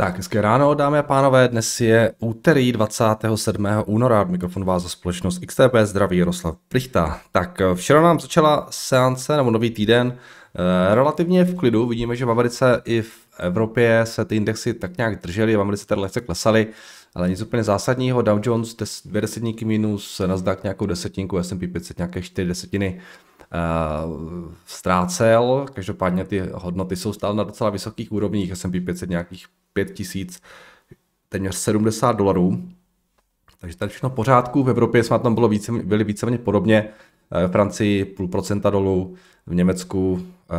Tak, hezké ráno, dámy a pánové, dnes je úterý 27. února, mikrofon vás za společnost XTB, zdraví Jaroslav Plichta. Tak, eh, včera nám začala seance, nebo nový týden, eh, relativně v klidu, vidíme, že v Americe i v Evropě se ty indexy tak nějak držely, v Americe tady lehce klesaly, ale nic úplně zásadního, Dow Jones des, dvě desetníky minus, Nasdaq nějakou desetinku, S&P 500 nějaké čtyři desetiny, eh, ztrácel, každopádně ty hodnoty jsou stále na docela vysokých úrovních, S&P 500 nějakých 5 tisíc, téměř 70 dolarů. Takže tady všechno v pořádku. V Evropě jsme tam bylo více, byli víceméně podobně. Eh, v Francii půl procenta dolů, v Německu, eh,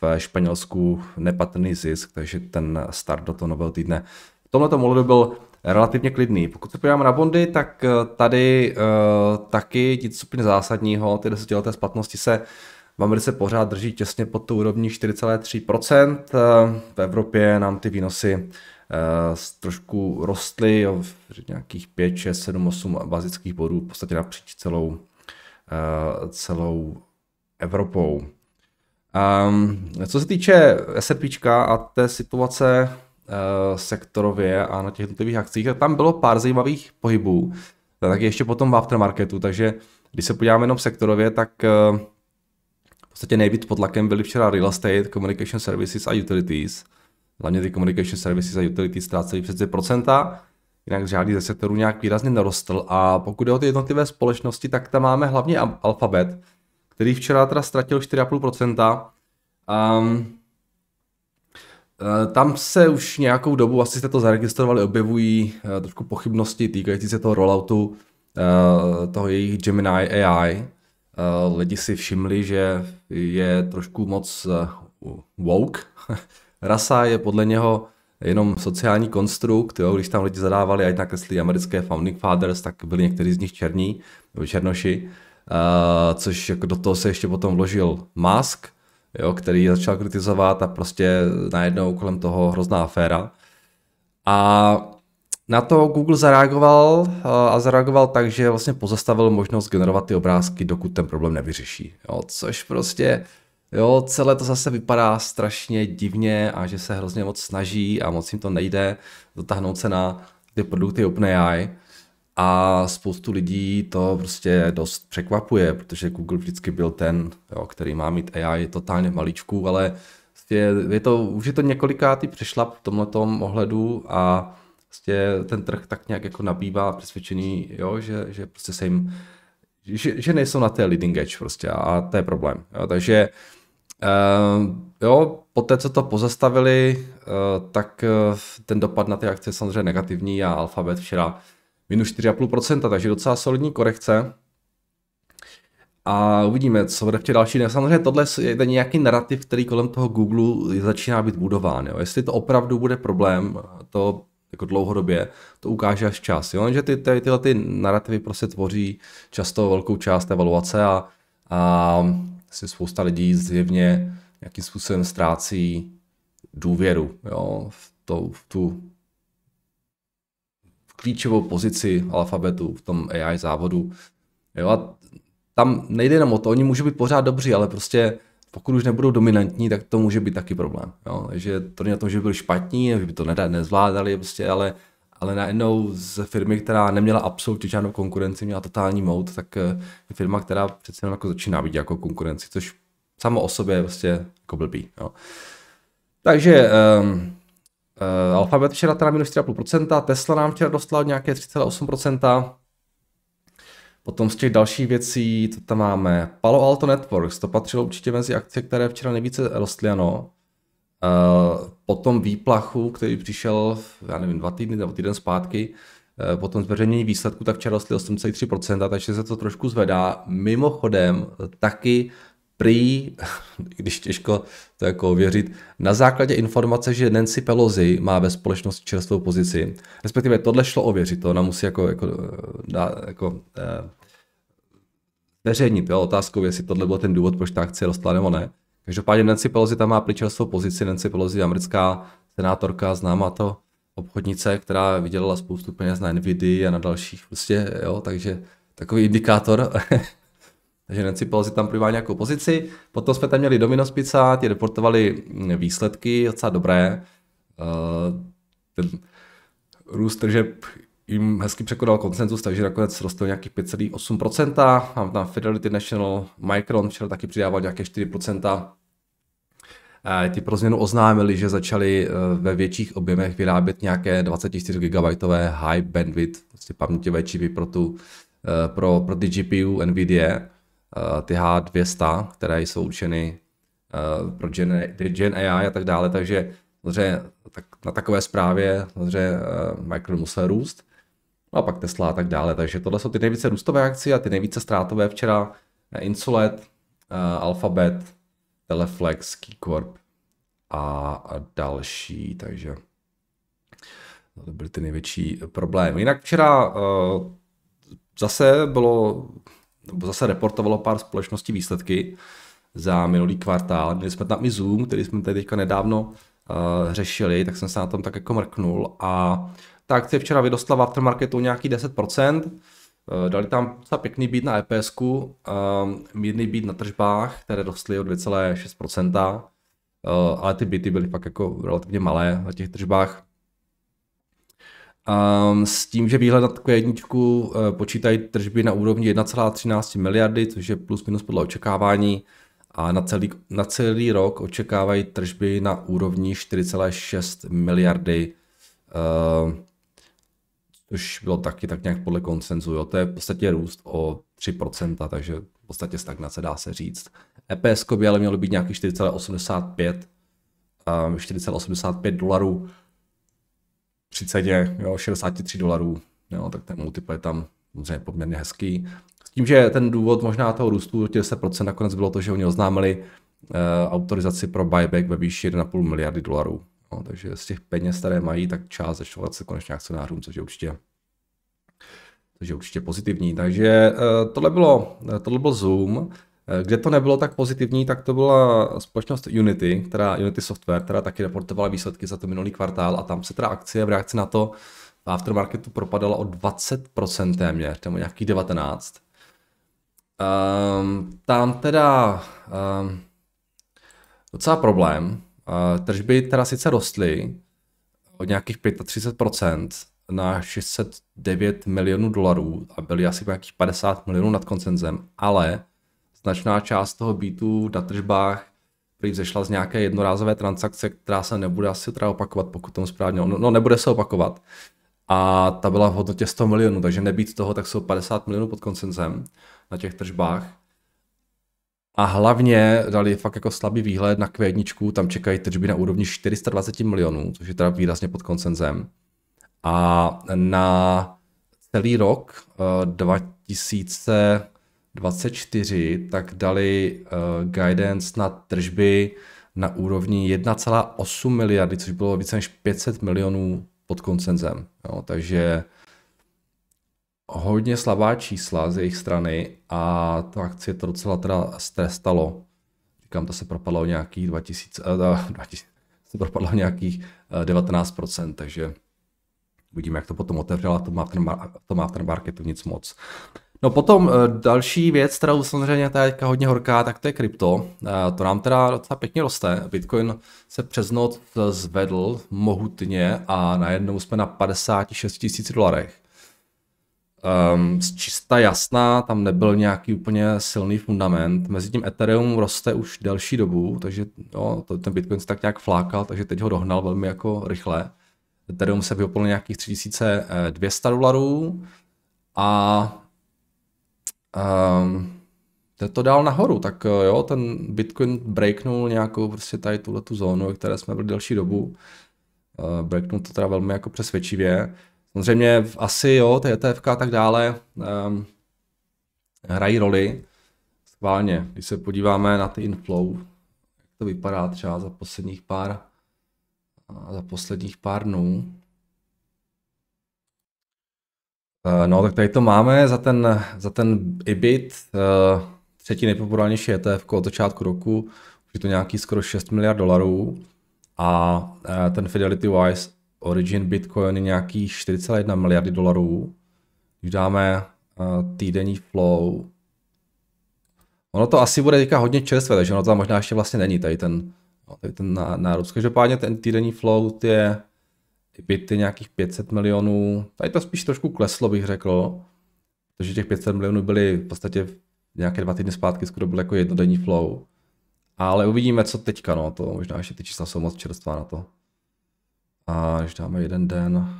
v Španělsku nepatrný zisk, takže ten start do toho nového týdne. V tomhle modu byl relativně klidný. Pokud se podíváme na bondy, tak eh, tady uh, taky nic úplně zásadního, ty desetileté splatnosti se Bamr se pořád drží těsně pod tou úrovní 4,3%. V Evropě nám ty výnosy eh, trošku rostly o nějakých 5, 6, 7, 8 bazických bodů v podstatě napříč celou, eh, celou Evropou. Um, co se týče SRP a té situace uh, sektorově a na těch jednotlivých akcích, tak tam bylo pár zajímavých pohybů, tak ještě potom v aftermarketu, takže když se podíváme jenom sektorově, tak uh, podstatě nejvíc pod tlakem byly včera real estate, communication services a utilities. Hlavně ty communication services a utilities ztrácely přes 2%, jinak žádný ze sektorů nějak výrazně nerostl. A pokud jde o ty jednotlivé společnosti, tak tam máme hlavně Alphabet, který včera teda ztratil 4,5%. Um, eh, tam se už nějakou dobu, asi jste to zaregistrovali, objevují eh, trošku pochybnosti týkající se toho rolloutu eh, toho jejich Gemini AI, Eh, lidi si všimli, že je trošku moc eh, woke. Rasa je podle něho jenom sociální konstrukt, jo? když tam lidi zadávali, ať nakreslili americké founding fathers, tak byli někteří z nich černí, nebo černoši, uh, což jako do toho se ještě potom vložil Musk, jo? který začal kritizovat a prostě najednou kolem toho hrozná aféra. A na to Google zareagoval eh, a zareagoval tak, že vlastně pozastavil možnost generovat ty obrázky, dokud ten problém nevyřeší. Jo, což prostě, jo, celé to zase vypadá strašně divně a že se hrozně moc snaží a moc jim to nejde dotáhnout se na ty produkty OpenAI a spoustu lidí to prostě dost překvapuje, protože Google vždycky byl ten, jo, který má mít AI totálně maličku, ale prostě je, to, už je to několikátý přešlap v tomhle ohledu a prostě ten trh tak nějak jako nabývá přesvědčený, jo, že, že prostě se jim, že, že nejsou na té leading edge prostě a to je problém. Jo, takže Uh, jo, té, co to pozastavili, uh, tak uh, ten dopad na ty akce je samozřejmě negativní a Alphabet včera minus 4,5%, takže docela solidní korekce. A uvidíme, co bude v těch dalších dnech. Samozřejmě tohle je nějaký narrativ, který kolem toho Google začíná být budován. Jo. Jestli to opravdu bude problém, to jako dlouhodobě, to ukáže až čas. Jo? Jenže ty, ty, tyhle ty narrativy prostě tvoří často velkou část evaluace a, a si spousta lidí zjevně nějakým způsobem ztrácí důvěru jo? v, to, v tu klíčovou pozici alfabetu v tom AI závodu. Jo? A tam nejde jenom o to, oni můžou být pořád dobří, ale prostě pokud už nebudou dominantní, tak to může být taky problém. Jo? Takže to není na tom, že by byli špatní, že by to nezvládali, prostě, ale, ale najednou z firmy, která neměla absolutně žádnou konkurenci, měla totální mout, tak eh, je firma, která přece jenom jako začíná být jako konkurenci, což samo o sobě je prostě jako blbý. Jo? Takže um, ehm, Uh, eh, Alphabet včera teda minus 3,5%, Tesla nám včera dostala nějaké 3,8%, Potom z těch dalších věcí, to tam máme Palo Alto Networks, to patřilo určitě mezi akce, které včera nejvíce rostly, ano. Uh, potom výplachu, který přišel, já nevím, dva týdny nebo týden zpátky, uh, potom zveřejnění výsledku, tak včera rostly 8,3%, takže se to trošku zvedá. Mimochodem, eh, taky prý, když těžko to jako ověřit, na základě informace, že Nancy Pelosi má ve společnosti čerstvou pozici, respektive tohle šlo ověřit, to ona musí jako, jako, eh, dá, jako eh, veřejnit, jo, otázkou, jestli tohle byl ten důvod, proč ta akce rostla nebo ne. Každopádně Nancy Pelosi tam má prý čerstvou pozici, Nancy Pelosi je americká senátorka, známá to obchodnice, která vydělala spoustu peněz na Nvidia a na dalších prostě, jo, takže takový indikátor Takže Nancy Pelosi tam prvá nějakou pozici. Potom jsme tam měli Domino Spica, ti reportovali mm, výsledky, docela dobré. Eh, ten růst tržeb jim hezky překonal koncenzus, takže nakonec rostl nějakých 5,8%. Mám tam Fidelity National, Micron včera taky přidával nějaké 4%. Eh, ti pro změnu oznámili, že začali eh, ve větších objemech vyrábět nějaké 24 GB high bandwidth, prostě paměťové čipy pro, tu, pro, pro ty GPU NVIDIA. Eh, ty H200, které jsou učeny eh, pro Gen, Gen AI a tak dále, takže samozřejmě tak na takové zprávě samozřejmě eh, Micron musel růst, no a pak Tesla a tak dále, takže tohle jsou ty nejvíce růstové akcie a ty nejvíce ztrátové včera Insulet, Alphabet, Teleflex, Keycorp a další, takže no, to byly ty největší problémy. Jinak včera zase bylo No, zase reportovalo pár společností výsledky za minulý kvartál. Měli jsme tam i Zoom, který jsme tady teďka nedávno uh, řešili, tak jsem se na tom tak jako mrknul a ta akce včera vydostala v aftermarketu nějaký 10%, uh, eh, dali tam docela pěkný být na eps um, eh, mírný být na tržbách, které dostly o 2,6%, ale ty byty byly pak jako relativně malé na těch tržbách. Um, s tím, že výhled na takovou jedničku uh, počítají tržby na úrovni 1,13 miliardy, což je plus minus podle očekávání, a na celý, na celý rok očekávají tržby na úrovni 4,6 miliardy, uh, což bylo taky tak nějak podle konsenzu. Jo. To je v podstatě růst o 3%, takže v podstatě stagnace dá se říct. EPS by ale mělo být nějaký 4,85 um, 4,85 dolarů při ceně jo, 63 dolarů, jo, tak ten multiple je tam samozřejmě poměrně hezký. S tím, že ten důvod možná toho růstu 10% nakonec bylo to, že oni oznámili uh, autorizaci pro buyback ve výši 1,5 miliardy dolarů. No, takže z těch peněz, které mají, tak část zešlo se konečně akcionářům, což je určitě což je určitě pozitivní. Takže uh, tohle bylo, tohle byl Zoom. Eh, kde to nebylo tak pozitivní, tak to byla společnost Unity, která Unity Software, která taky reportovala výsledky za to minulý kvartál a tam se teda akcie v reakci na to v aftermarketu propadala o 20% téměř, nebo nějakých 19. Um, ehm, tam teda um, docela problém. Uh, tržby teda sice rostly o nějakých 35% na 609 milionů dolarů a byly asi nějakých 50 milionů nad koncenzem, ale značná část toho beatu na tržbách prý z nějaké jednorázové transakce, která se nebude asi teda opakovat, pokud tomu správně, no, no nebude se opakovat. A ta byla v hodnotě 100 milionů, takže nebýt toho, tak jsou 50 milionů pod koncenzem na těch tržbách. A hlavně dali fakt jako slabý výhled na Q1, tam čekají tržby na úrovni 420 milionů, což je teda výrazně pod koncenzem. A na celý rok 2000, eh, 24, tak dali uh, guidance na tržby na úrovni 1,8 miliardy, což bylo více než 500 milionů pod koncenzem. Jo, takže hodně slabá čísla z jejich strany a ta akcie to docela teda strestalo. Říkám, to se propadlo eh, o nějakých 2000, uh, 2000 se propadlo o nějakých 19%, takže uvidíme, jak to potom otevřela v tom marketu nic moc. No potom eh, další věc, která samozřejmě ta je hodně horká, tak to je krypto. Eh, to nám teda docela pěkně roste. Bitcoin se přes noc eh, zvedl mohutně a najednou jsme na 56 tisíc dolarech. Um, čista jasná, tam nebyl nějaký úplně silný fundament. Mezitím Ethereum roste už delší dobu, takže no, to, ten Bitcoin se tak nějak flákal, takže teď ho dohnal velmi jako rychle. Ethereum se vyopil nějakých 3200 dolarů a Um, to dál nahoru, tak eh, jo, ten Bitcoin breaknul nějakou prostě tady tuhle tu zónu, které jsme byli delší dobu. Uh, breaknul to teda velmi jako přesvědčivě. Samozřejmě asi jo, ty ETF a tak dále um, hrají roli. Schválně, když se podíváme na ty inflow, jak to vypadá třeba za posledních pár eh, za posledních pár dnů, Eh, no, tak tady to máme za ten, za ten IBIT, eh, třetí nejpopulárnější ETF od začátku roku, už je to nějaký skoro 6 miliard dolarů a eh, ten Fidelity Wise Origin Bitcoin je nějaký 4,1 miliardy dolarů. Když dáme týdenní flow, ono to asi bude teďka hodně čerstvé, takže ono to tam možná ještě vlastně není tady ten, no, tady ten nárůst. Každopádně ten týdenní flow je ty byty nějakých 500 milionů, tady to spíš trošku kleslo, bych řekl, protože těch 500 milionů byly v podstatě nějaké dva týdny zpátky, skoro byl jako jednodenní flow. Ale uvidíme, co teďka, no, to možná ještě ty čísla jsou moc čerstvá na to. A když dáme jeden den,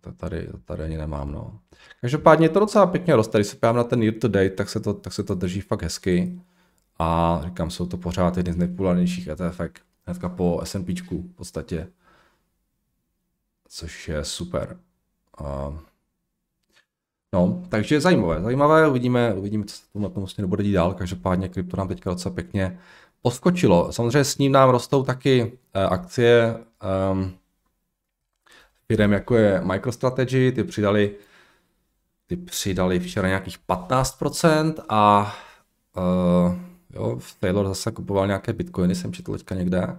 to tady, to tady ani nemám, no. Každopádně to docela pěkně roste, když se pojám na ten year to date, tak se to, tak se to drží fakt hezky. A říkám, jsou to pořád jedny z nejpopulárnějších ETF. -ek hnedka po S&P v podstatě, což je super. Uh, no, takže zajímavé, zajímavé, uvidíme, uvidíme, co se na tom vlastně bude dít dál, každopádně krypto nám teďka docela pěkně poskočilo. Samozřejmě s ním nám rostou taky eh, akcie um, ehm, firm jako je MicroStrategy, ty přidali ty přidali včera nějakých 15% a uh, Jo, Taylor zase kupoval nějaké bitcoiny, jsem četl teďka někde.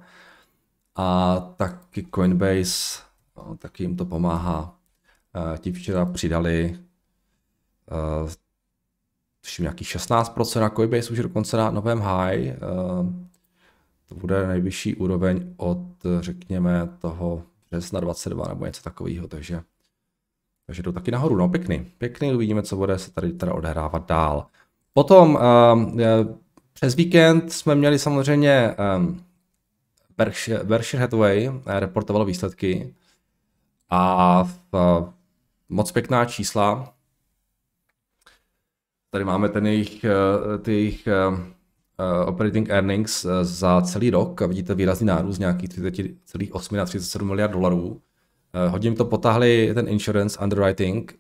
A taky Coinbase, no, taky jim to pomáhá. Uh, ti včera přidali uh, tuším nějakých 16% na Coinbase už je dokonce na novém high. Uh, to bude nejvyšší úroveň od, řekněme, toho března 22 nebo něco takového, takže takže jdu taky nahoru, no pěkný, pěkný, uvidíme, co bude se tady teda odehrávat dál. Potom uh, přes víkend jsme měli samozřejmě um, Berkshire, Berkshire Hathaway eh, reportovalo výsledky a uh, moc pěkná čísla. Tady máme ten jejich, eh, ty jejich operating earnings za celý rok. Vidíte výrazný nárůst nějakých 30,8 na 37 miliard dolarů. Hodně to potáhli ten insurance underwriting,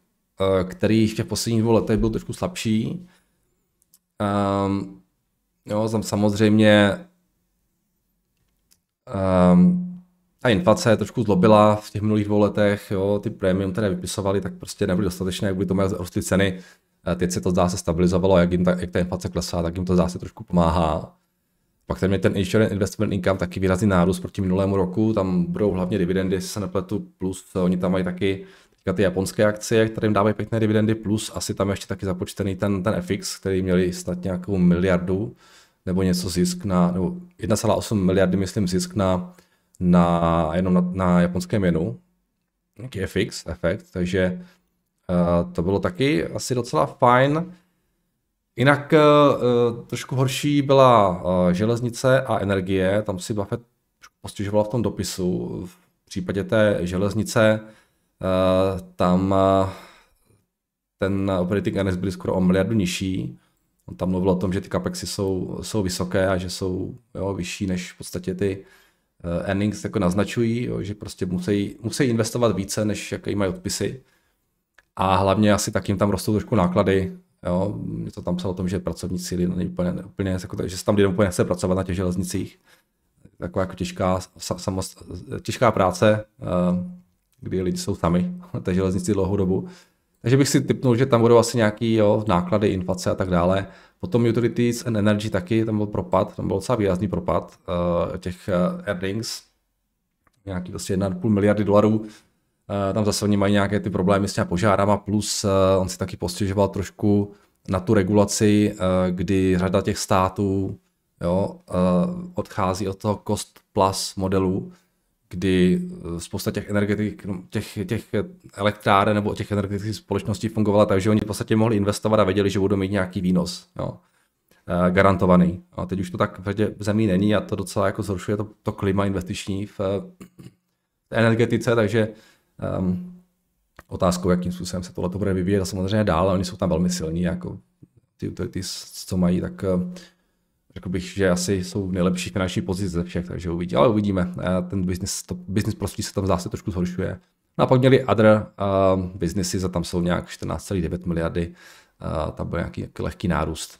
který ještě v posledních dvou letech byl trošku slabší. Um, Jo, tam samozřejmě um, ta inflace je trošku zlobila v těch minulých dvou letech, jo, ty prémium, které vypisovali, tak prostě nebyly dostatečné, kvůli tomu rostly ceny. Teď se to zdá se stabilizovalo, jak, jim ta, jak ta inflace klesá, tak jim to zdá se trošku pomáhá. Pak tam je ten insurance investment income taky výrazný nárůst proti minulému roku, tam budou hlavně dividendy, se nepletu, plus oni tam mají taky teďka ty japonské akcie, kterým dávají pěkné dividendy, plus asi tam ještě taky započtený ten, ten FX, který měli snad nějakou miliardu nebo něco zisk na, nebo 1,8 miliardy, myslím, zisk na, na jenom na, na japonském jenu, nějaký FX efekt, takže uh, to bylo taky asi docela fajn. Jinak uh, trošku horší byla uh, železnice a energie, tam si Buffett postižoval v tom dopisu. V případě té železnice uh, tam uh, ten operating earnings byly skoro o miliardu nižší, On tam mluvil o tom, že ty kapexy jsou, jsou vysoké a že jsou jo, vyšší, než v podstatě ty eh, earnings jako naznačují, jo, že prostě musí, musí investovat více, než jaké mají odpisy. A hlavně asi tak jim tam rostou trošku náklady. Jo. Mě to tam psalo o tom, že pracovní síly není úplně, úplně jako, že se tam lidem úplně nechce pracovat na těch železnicích. Taková jako těžká, samost, těžká práce, eh, kdy lidi jsou sami na té železnici dlouhou dobu. Takže bych si typnul, že tam budou asi nějaký jo, náklady, inflace a tak dále. Potom utilities and energy taky, tam byl propad, tam byl docela výrazný propad uh, těch uh, earnings, nějaký prostě 1,5 miliardy dolarů. Uh, tam zase oni mají nějaké ty problémy s těmi požárama, plus uh, on si taky postěžoval trošku na tu regulaci, uh, kdy řada těch států jo, uh, odchází od toho cost plus modelu, kdy eh, spousta těch energetik, no, těch, těch elektráren nebo těch energetických společností fungovala tak, že oni v podstatě mohli investovat a věděli, že budou mít nějaký výnos. Jo eh, garantovaný. A teď už to tak v zemí není a to docela jako zhoršuje to, to klima investiční v, eh, v energetice, takže um, otázkou, jakým způsobem se tohle bude vyvíjet a samozřejmě dál, a oni jsou tam velmi silní, jako ty utilities, co mají, tak Řekl bych, že asi jsou nejlepší finanční pozice ze všech, takže uvidí, ale uvidíme. Ten business, to business prostě se tam zase trošku zhoršuje. No a pak měli other uh, businessy, za tam jsou nějak 14,9 miliardy, uh, tam byl nějaký, nějaký lehký nárůst.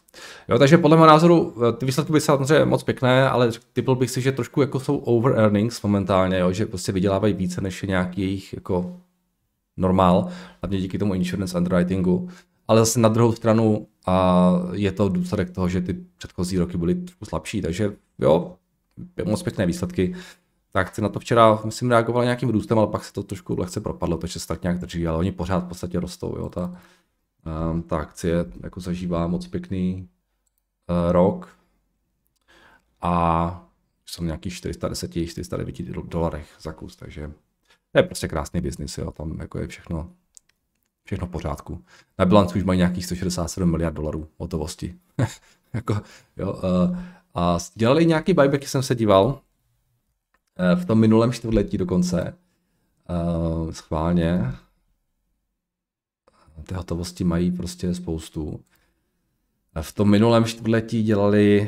Jo, takže podle mého názoru eh, ty výsledky byly samozřejmě moc pěkné, ale typl bych si, že trošku jako jsou over earnings momentálně, jo, že prostě vydělávají více než je nějaký jejich jako normál, hlavně díky tomu insurance underwritingu ale zase na druhou stranu a je to důsledek toho, že ty předchozí roky byly trošku slabší, takže jo, moc pěkné výsledky. Tak se na to včera, myslím, reagovala nějakým růstem, ale pak se to trošku lehce propadlo, takže se tak nějak drží, ale oni pořád v podstatě rostou, jo, ta, um, ta akcie jako zažívá moc pěkný uh, rok a jsou nějakých 410, 409 dolarech za kus, takže to je prostě krásný biznis, jo, tam jako je všechno všechno v pořádku. Na bilanci už mají nějakých 167 miliard dolarů hotovosti. jako, jo, uh, a dělali nějaký buybacky, jsem se díval, eh, v tom minulém čtvrtletí dokonce. Uh, schválně. Ty hotovosti mají prostě spoustu. V tom minulém čtvrtletí dělali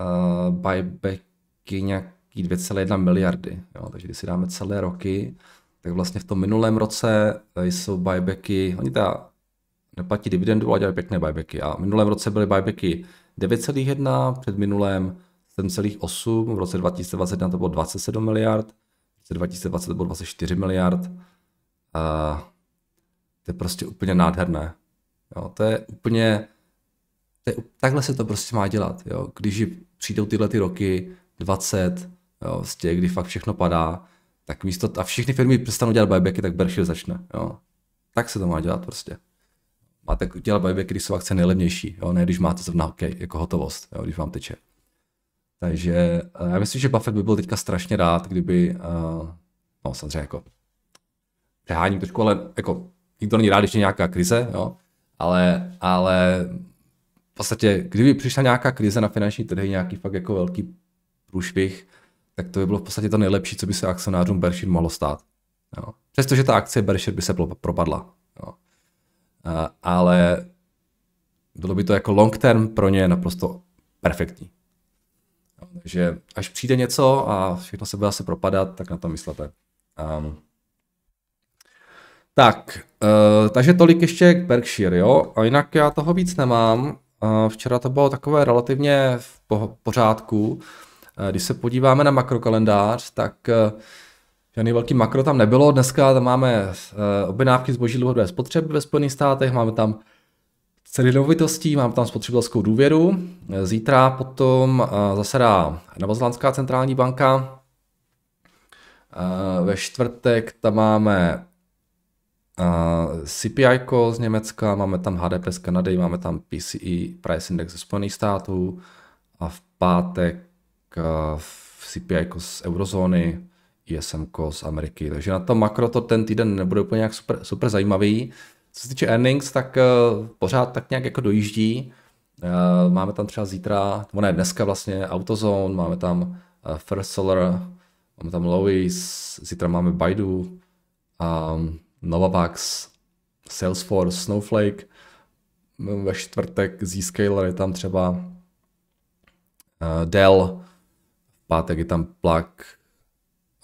uh, buybacky nějaký 2,1 miliardy. Jo? Takže když si dáme celé roky, tak vlastně v tom minulém roce eh, jsou buybacky, oni teda neplatí dividendu, ale dělají pěkné buybacky. A v minulém roce byly buybacky 9,1, před minulém 7,8, v roce 2021 to bylo 27 miliard, v roce 2020 to bylo 24 miliard. A to je prostě úplně nádherné. Jo, to je úplně, to je, takhle se to prostě má dělat. Jo. Když přijdou tyhle ty roky, 20, jo, těch, prostě kdy fakt všechno padá, tak místo a všechny firmy přestanou dělat buybacky, tak Berkshire začne. Jo. Tak se to má dělat prostě. Máte dělat buybacky, když jsou akce nejlevnější, jo, ne když máte zrovna OK, jako hotovost, jo, když vám teče. Takže eh, já myslím, že Buffett by byl teďka strašně rád, kdyby, uh, no samozřejmě jako přeháním trošku, ale jako nikdo není rád, když je nějaká krize, jo, ale, ale v podstatě, kdyby přišla nějaká krize na finanční trhy, nějaký fakt jako velký průšvih, tak to by bylo v podstatě to nejlepší, co by se akcionářům Berkshire mohlo stát. Jo. Přestože ta akce Berkshire by se propadla. Jo. A, ale bylo by to jako long term pro ně naprosto perfektní. Jo. Takže až přijde něco a všechno se bude asi propadat, tak na to myslete. Um, tak, uh, takže tolik ještě k Berkshire, jo. A jinak já toho víc nemám. Uh, včera to bylo takové relativně v po- pořádku. Eh, když se podíváme na makrokalendář, tak eh, žádný velký makro tam nebylo. Dneska tam máme eh, objednávky zboží dlouhodobé spotřeby ve Spojených státech, máme tam ceny nemovitostí, mám tam spotřebitelskou důvěru. Zítra potom zasedá Novozelandská centrální banka. Ve čtvrtek tam máme CPI z Německa, máme tam HDP z Kanady, máme tam PCI e, Price Index ze Spojených států a v pátek Eh, v CPI jako z eurozóny, ISM z Ameriky. Takže na to makro to ten týden nebude úplně nějak super, super zajímavý. Co se týče earnings, tak eh, pořád tak nějak jako dojíždí. Eh, máme tam třeba zítra, nebo ne, dneska vlastně AutoZone, máme tam First Solar, máme tam Lois, zítra máme Baidu, ehm, Novavax, Salesforce, Snowflake, ve čtvrtek Zscaler je tam třeba Dell, pátek je tam plak,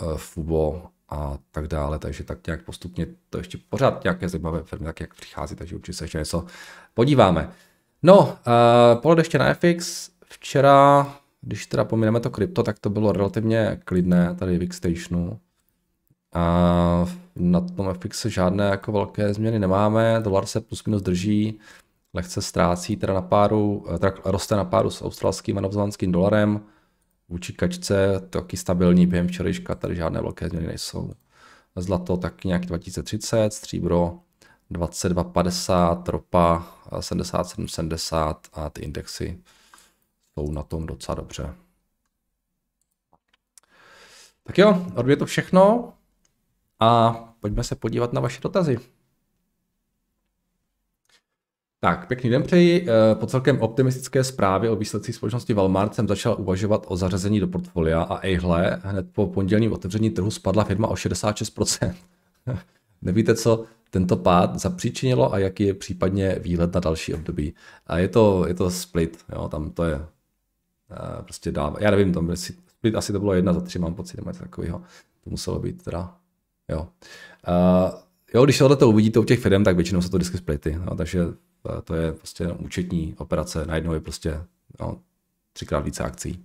eh, fubo a tak dále, takže tak nějak postupně to ještě pořád nějaké zajímavé firmy tak jak přichází, takže určitě se ještě něco podíváme. No, uh, ještě na FX, včera, když teda pomineme to krypto, tak to bylo relativně klidné tady v Xtationu. A na tom FX žádné jako velké změny nemáme, dolar se plus minus drží, lehce ztrácí teda na páru, eh, teda roste na páru s australským a novzelandským dolarem, Vůči kačce taky stabilní během včerejška, tady žádné velké změny nejsou. Zlato taky nějak 2030, stříbro 2250, ropa 7770 a ty indexy jsou na tom docela dobře. Tak jo, odbě to všechno a pojďme se podívat na vaše dotazy. Tak, pěkný den přeji. Eh, po celkem optimistické zprávě o výsledcích společnosti Walmart jsem začal uvažovat o zařazení do portfolia a ejhle, hned po pondělním otevření trhu spadla firma o 66%. Nevíte, co tento pád zapříčinilo a jaký je případně výhled na další období. A je to, je to split, jo, tam to je eh, prostě dává. Já nevím, tam split asi to bylo jedna za tři, mám pocit, nebo takového. To muselo být teda, jo. Uh, jo, když tohle to uvidíte u těch firm, tak většinou jsou to vždycky splity, no, takže Eh, to, je prostě jenom účetní operace, najednou je prostě no, třikrát více akcí.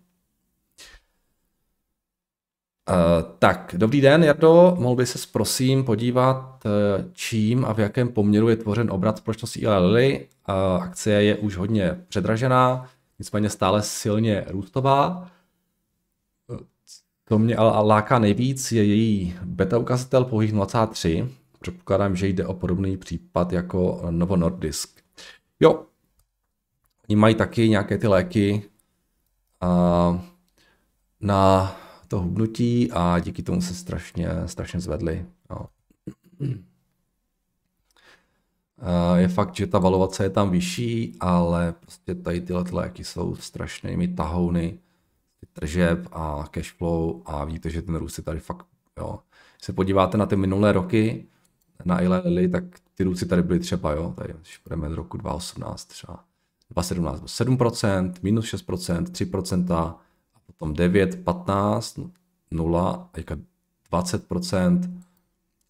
Uh, tak, dobrý den, Jardo. Mohl by se prosím podívat, eh, čím a v jakém poměru je tvořen obrat společnosti Eli Lilly. Uh, akcie je už hodně předražená, nicméně stále silně růstová. To mě ale láká nejvíc je její beta ukazatel pouhých 0,3. Předpokládám, že jde o podobný případ jako Novo Nordisk. Jo, oni mají taky nějaké ty léky a na to hubnutí a díky tomu se strašně, strašně zvedli. Jo. Je fakt, že ta valovace je tam vyšší, ale prostě tady tyhle léky jsou strašnými tahouny tržeb a cashflow a vidíte, že ten růst je tady fakt, jo. Když se podíváte na ty minulé roky, na Ile Lily, tak ty růci tady byly třeba, jo, tady když půjdeme z roku 2018 třeba 2017 7%, minus 6%, 3% a potom 9, 15, 0 a 20%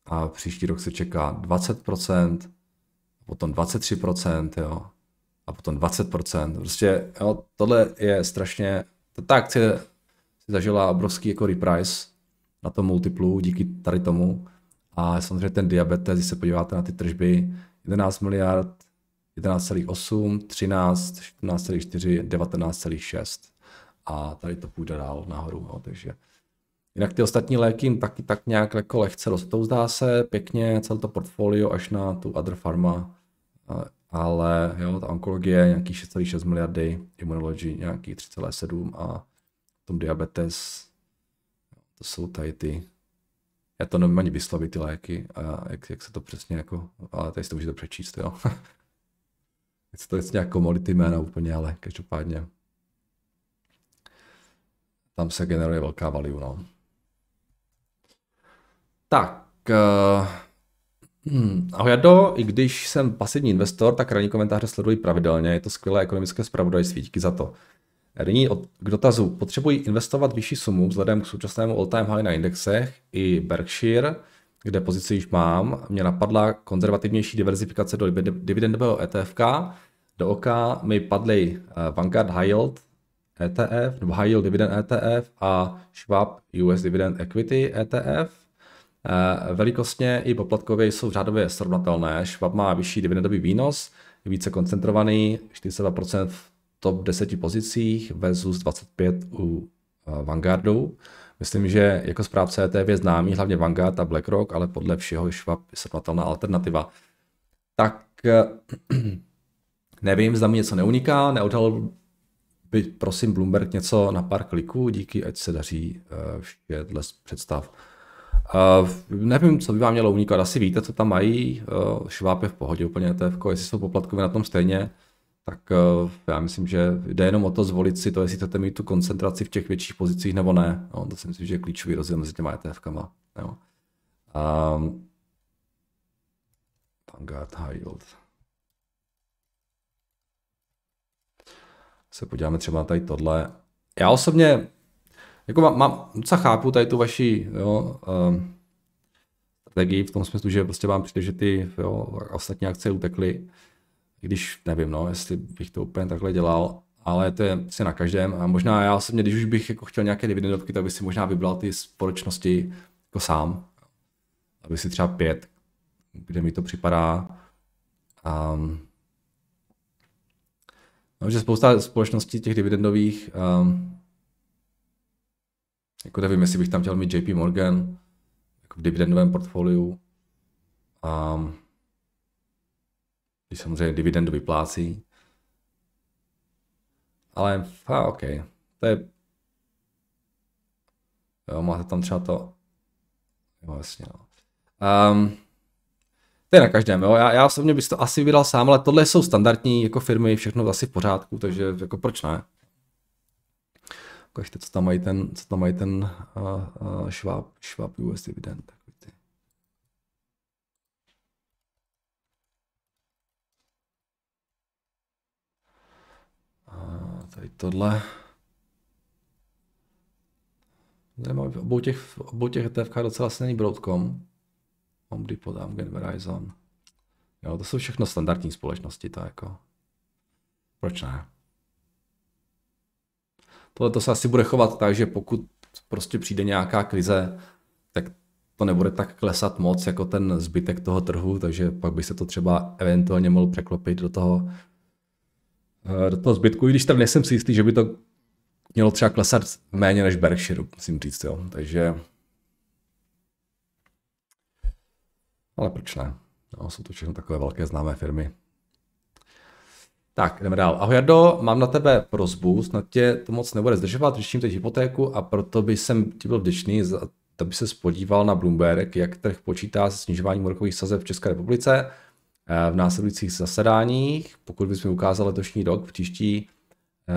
a příští rok se čeká 20%, a potom 23%, jo, a potom 20%. Prostě jo, tohle je strašně, ta akce si zažila obrovský jako reprise na tom multiplu díky tady tomu a samozřejmě ten diabetes, když se podíváte na ty tržby, 11 miliard, 11,8, 13, 14,4, 19,6 a tady to půjde dál nahoru. No, takže Jinak ty ostatní léky taky tak nějak jako lehce rostou, zdá se, pěkně, celé to portfolio až na tu Other Pharma, ale jo, ta onkologie nějaký 6,6 miliardy, immunology nějaký 3,7 a tom diabetes, to jsou tady ty já to nemám ani vyslovit ty léky a jak, jak se to přesně jako, ale tady si to můžete přečíst, jo. Je se to věc nějak komolí jména úplně, ale každopádně tam se generuje velká value, no. Tak, uh, hmm, ahoj Jado, i když jsem pasivní investor, tak ranní komentáře sleduji pravidelně, je to skvělé ekonomické zpravodajství, díky za to. Nyní k dotazu. Potřebují investovat vyšší sumu vzhledem k současnému all-time high na indexech i Berkshire, kde pozici již mám. Mě napadla konzervativnější diverzifikace do dividendového ETF. Do oka mi padly eh, Vanguard High Yield ETF, nebo High Yield Dividend ETF a Schwab US Dividend Equity ETF. Eh, velikostně i poplatkově jsou řádově srovnatelné. Schwab má vyšší dividendový výnos, je více koncentrovaný, 42% v top 10 pozicích versus 25 u eh, Vanguardu. Myslím, že jako správce ETF je známý hlavně Vanguard a BlackRock, ale podle všeho je Schwab srovnatelná alternativa. Tak eh, nevím, zda mi něco neuniká, neodhalil by prosím Bloomberg něco na pár kliků, díky, ať se daří vše eh, dle představ. Uh, nevím, co by vám mělo unikat, asi víte, co tam mají, uh, šváp je v pohodě úplně ETF, jestli jsou poplatkové na tom stejně, tak eh, já myslím, že jde jenom o to zvolit si to, jestli chcete mít tu koncentraci v těch větších pozicích nebo ne. No, to si myslím, že je klíčový rozdíl mezi těma ETF-kama. Jo. Um, Vanguard High Yield. Se podíváme třeba na tady tohle. Já osobně jako mám, mám docela chápu tady tu vaši jo, um, strategii v tom smyslu, že prostě vám přijde, že ty jo, ostatní akce utekly když nevím, no, jestli bych to úplně takhle dělal, ale to je si na každém. A možná já osobně, když už bych jako chtěl nějaké dividendovky, tak bych si možná vybral ty společnosti jako sám. Aby si třeba pět, kde mi to připadá. Um, no, že spousta společností těch dividendových, um, jako nevím, jestli bych tam chtěl mít JP Morgan jako v dividendovém portfoliu. Um, když samozřejmě dividendu vyplácí. Ale, a OK, to je... Jo, máte tam třeba to... Jo, jasně, no. Um, to je na každém, jo. Já, já osobně bych to asi vydal sám, ale tohle jsou standardní jako firmy, všechno asi v pořádku, takže jako proč ne? Ukažte, co tam mají ten, co tam mají ten uh, uh, Schwab, Schwab US dividend. tady tohle. Zajímavé, obou těch, obou těch ETF docela silný vlastně Broadcom. Home Depot, Amgen, Verizon. Jo, to jsou všechno standardní společnosti, to jako. Proč ne? Tohle to se asi bude chovat tak, že pokud prostě přijde nějaká krize, tak to nebude tak klesat moc jako ten zbytek toho trhu, takže pak by se to třeba eventuálně mohl překlopit do toho Eh, do toho zbytku, i když tam nejsem si jistý, že by to mělo třeba klesat méně než Berkshire, musím říct, jo. Takže... Ale proč ne? No, jsou to všechno takové velké známé firmy. Tak, jdeme dál. Ahoj Jardo, mám na tebe prozbu, snad tě to moc nebude zdržovat, řeším teď hypotéku a proto bych jsem ti byl vděčný za to, by se spodíval na Bloomberg, jak trh počítá se snižováním úrokových sazeb v České republice v následujících zasedáních. Pokud bychom ukázali letošní rok, příští, eh,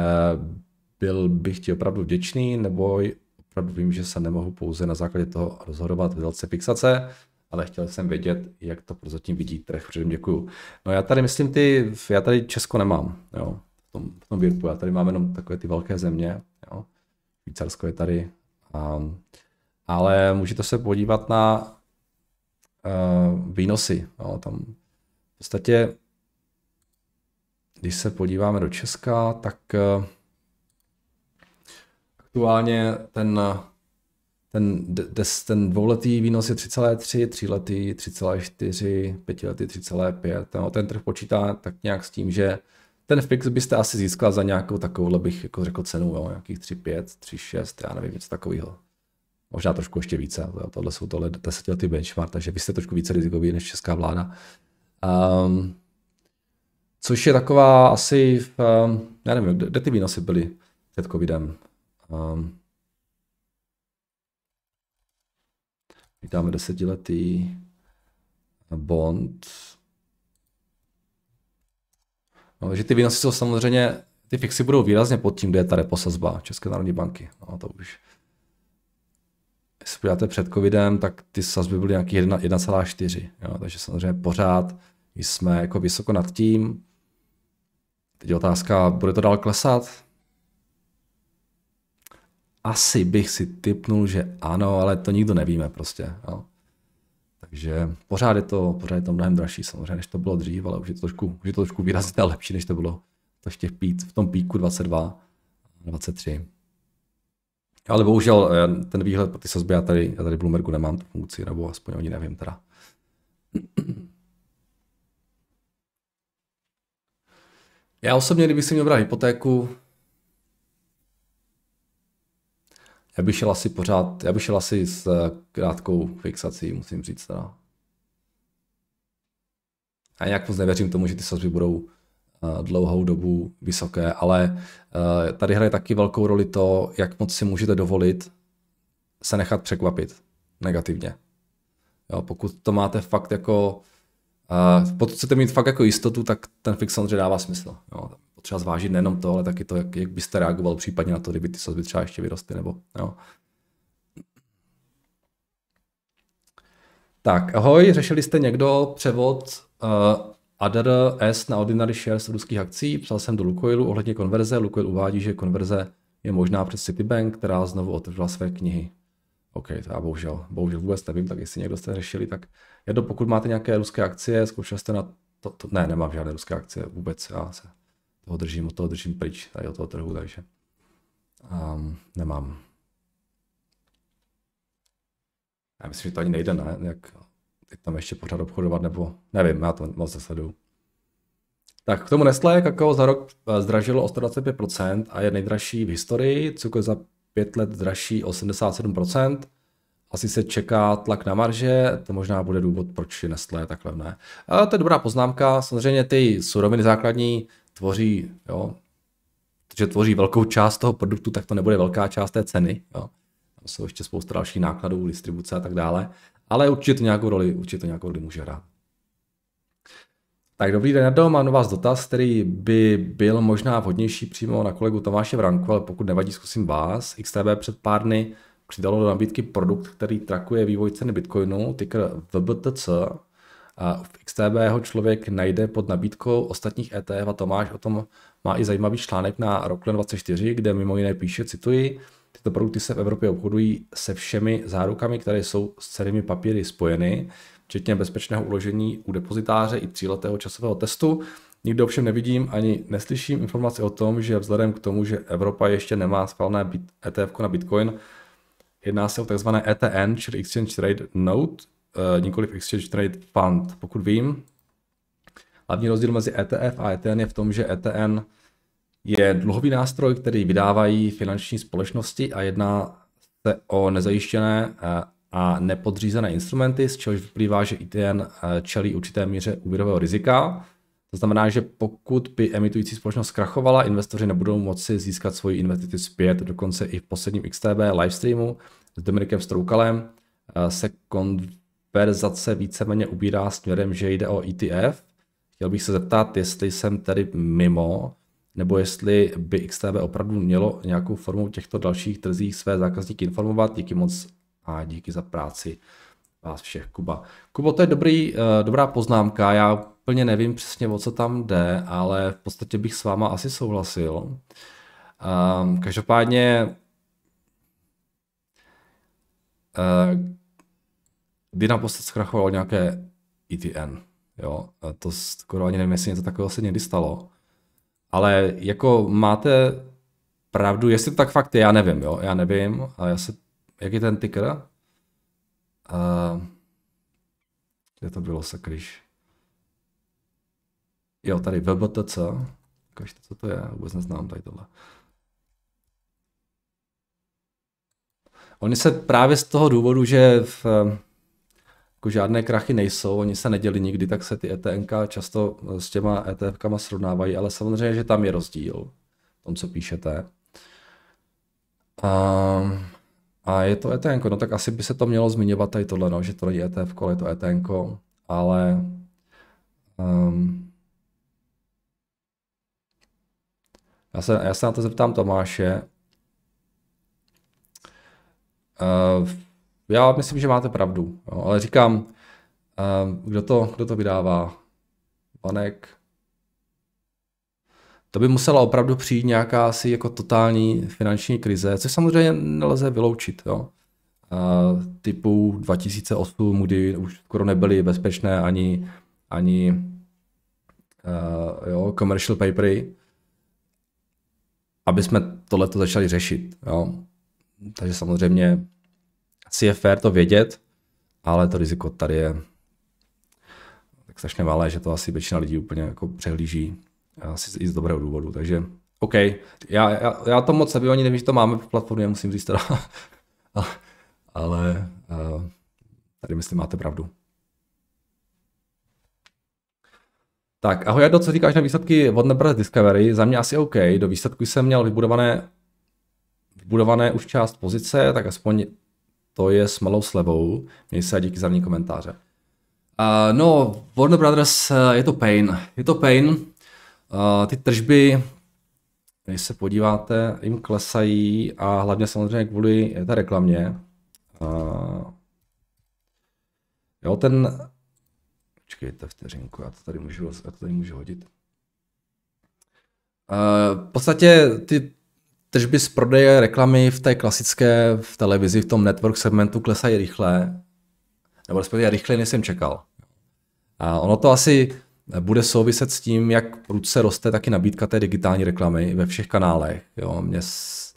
byl bych ti opravdu vděčný, nebo opravdu vím, že se nemohu pouze na základě toho rozhodovat v délce fixace, ale chtěl jsem vědět, jak to prozatím vidí trh, předem děkuju. No já tady myslím ty, já tady Česko nemám, jo, v tom, v tom Virpu, já tady mám jenom takové ty velké země, jo, Švýcarsko je tady, A, ehm, ale můžete se podívat na uh, výnosy, jo, tam podstatě, když se podíváme do Česka, tak eh, aktuálně ten, ten, des, ten dvouletý výnos je 3,3, tříletý 3,4, pětiletý 3,5. Ten, ten trh počítá tak nějak s tím, že ten fix byste asi získal za nějakou takovouhle, bych jako řekl cenu, jo, nějakých 3,5, 3,6, já nevím, něco takového. Možná trošku ještě více, tohle jsou tohle desetiletý benchmark, takže vy jste trošku více rizikový než česká vláda. Um, což je taková asi, um, já nevím, kde ty výnosy byly před covidem. Um, vítáme desetiletý bond. No, že ty výnosy jsou samozřejmě, ty fixy budou výrazně pod tím, kde je ta reposazba České národní banky. No, to už když se podíváte před covidem, tak ty sazby byly nějaký 1,4. Jo? Takže samozřejmě pořád jsme jako vysoko nad tím. Teď je otázka, bude to dál klesat? Asi bych si typnul, že ano, ale to nikdo nevíme prostě. Jo? Takže pořád je, to, pořád je to mnohem dražší samozřejmě, než to bylo dřív, ale už je to trošku, už je to trošku výrazně lepší, než to bylo to těch pít v tom píku 22, 23. Ale bohužel eh, ten výhled pro ty sazby, já tady, já tady Bloombergu nemám tu funkci, nebo aspoň oni nevím teda. Já osobně, kdybych si měl brát hypotéku, já bych šel asi pořád, já bych šel asi s eh, krátkou fixací, musím říct teda. A nějak moc nevěřím tomu, že ty sazby budou Eh, dlouhou dobu vysoké, ale eh, tady hraje taky velkou roli to, jak moc si můžete dovolit se nechat překvapit negativně. Jo, pokud to máte fakt jako, eh, pokud chcete mít fakt jako jistotu, tak ten fix samozřejmě dává smysl. Jo, potřeba zvážit nejenom to, ale taky to, jak, jak byste reagoval případně na to, kdyby ty sazby třeba ještě vyrostly, nebo jo. Tak, ahoj, řešili jste někdo převod uh, ADR S na Ordinary Shares ruských akcí, psal jsem do Lukoilu ohledně konverze. Lukoil uvádí, že konverze je možná přes Citibank, která znovu otevřela své knihy. OK, to já bohužel, bohužel vůbec nevím, tak jestli někdo jste řešili, tak jedno, pokud máte nějaké ruské akcie, zkoušel jste na to, to, ne, nemám žádné ruské akcie vůbec, já se toho držím, od toho držím pryč, tady od toho trhu, takže um, nemám. Já myslím, že to ani nejde, ne? Jak teď tam ještě pořád obchodovat, nebo nevím, já to moc zasadu. Tak k tomu Nestlé kakao za rok eh, zdražilo o 125% a je nejdražší v historii, cukr za 5 let dražší o 87%. Asi se čeká tlak na marže, to možná bude důvod, proč je Nestlé tak levné. A to je dobrá poznámka, samozřejmě ty suroviny základní tvoří, jo, že tvoří velkou část toho produktu, tak to nebude velká část té ceny. Jo. Tam jsou ještě spousta dalších nákladů, distribuce a tak dále ale určitě nějakou roli, určitě nějakou roli může hrát. Tak dobrý den, Jardo, mám na vás dotaz, který by byl možná vhodnější přímo na kolegu Tomáše Vranku, ale pokud nevadí, zkusím vás. XTB před pár dny přidalo do nabídky produkt, který trakuje vývoj ceny Bitcoinu, ticker VBTC. A v XTB ho člověk najde pod nabídkou ostatních ETF a Tomáš o tom má i zajímavý článek na Rockland 24, kde mimo jiné píše, cituji, Tyto produkty se v Evropě obchodují se všemi zárukami, které jsou s cenými papíry spojeny, včetně bezpečného uložení u depozitáře i tříletého časového testu. Nikdo ovšem nevidím ani neslyším informaci o tom, že vzhledem k tomu, že Evropa ještě nemá schválené ETF na Bitcoin, jedná se o tzv. ETN, čili Exchange Trade Note, eh, nikoli Exchange Trade Fund, pokud vím. Hlavní rozdíl mezi ETF a ETN je v tom, že ETN je dluhový nástroj, který vydávají finanční společnosti a jedná se o nezajištěné eh, a nepodřízené instrumenty, z čehož vyplývá, že ITN eh, čelí určité míře úvěrového rizika. To znamená, že pokud by emitující společnost krachovala, investoři nebudou moci získat svoji investici zpět. Dokonce i v posledním XTB livestreamu s Dominikem Stroukalem eh, se konverzace víceméně ubírá směrem, že jde o ETF. Chtěl bych se zeptat, jestli jsem tedy mimo, nebo jestli by XTB opravdu mělo nějakou formou těchto dalších trzích své zákazníky informovat. Díky moc a díky za práci vás všech, Kuba. Kubo, to je dobrý, eh, dobrá poznámka, já úplně nevím přesně, o co tam jde, ale v podstatě bych s váma asi souhlasil. Ehm, každopádně uh, kdy naposled zkrachovalo nějaké ETN, jo, eh, to skoro ani nevím, jestli něco takového se někdy stalo. Ale jako máte pravdu, jestli to tak fakt je, já nevím, jo, já nevím, ale já se, jak je ten ticker? Uh, kde to bylo, sakryš? Jo, tady VBTC, ukažte, co to je, vůbec neznám tady tohle. Oni se právě z toho důvodu, že v, jako žádné krachy nejsou, oni se neděli nikdy, tak se ty etn často eh, s těma ETFkama srovnávají, ale samozřejmě, že tam je rozdíl v tom, co píšete. A, ehm, a je to etn no tak asi by se to mělo zmiňovat tady tohle, no, že to je ETF, ale je to etn ale um, já, se, já se na to zeptám Tomáše. Uh, já myslím, že máte pravdu, jo, ale říkám, eh, kdo to, kdo to vydává? Vanek. To by musela opravdu přijít nějaká asi jako totální finanční krize, což samozřejmě nelze vyloučit. Jo. Uh, typu 2008, kdy už skoro nebyly bezpečné ani, ani uh, jo, commercial papery, aby jsme tohleto začali řešit. Jo. Takže samozřejmě asi je fér to vědět, ale to riziko tady je tak strašně malé, že to asi většina lidí úplně jako přehlíží asi i z dobrého důvodu, takže OK, já, já, já to moc nevím, ani nevím, že to máme v platformě, musím říct teda, ale, eh, tady myslím máte pravdu. Tak, ahoj do co říkáš na výsledky WordPress Discovery? Za mě asi OK, do výsledku jsem měl vybudované, vybudované už část pozice, tak aspoň to je s malou slevou. Měj se a díky za mě komentáře. Uh, no, Warner Brothers, uh, je to pain. Je to pain. Uh, ty tržby, když se podíváte, jim klesají a hlavně samozřejmě kvůli té reklamě. Uh, jo, ten... Počkejte vteřinku, já to tady můžu, já to tady můžu hodit. Uh, v podstatě ty tržby z prodeje reklamy v té klasické v televizi, v tom network segmentu klesají rychle, nebo respektive rychle než jsem čekal. A ono to asi bude souviset s tím, jak prudce roste taky nabídka té digitální reklamy ve všech kanálech. Jo, mě s...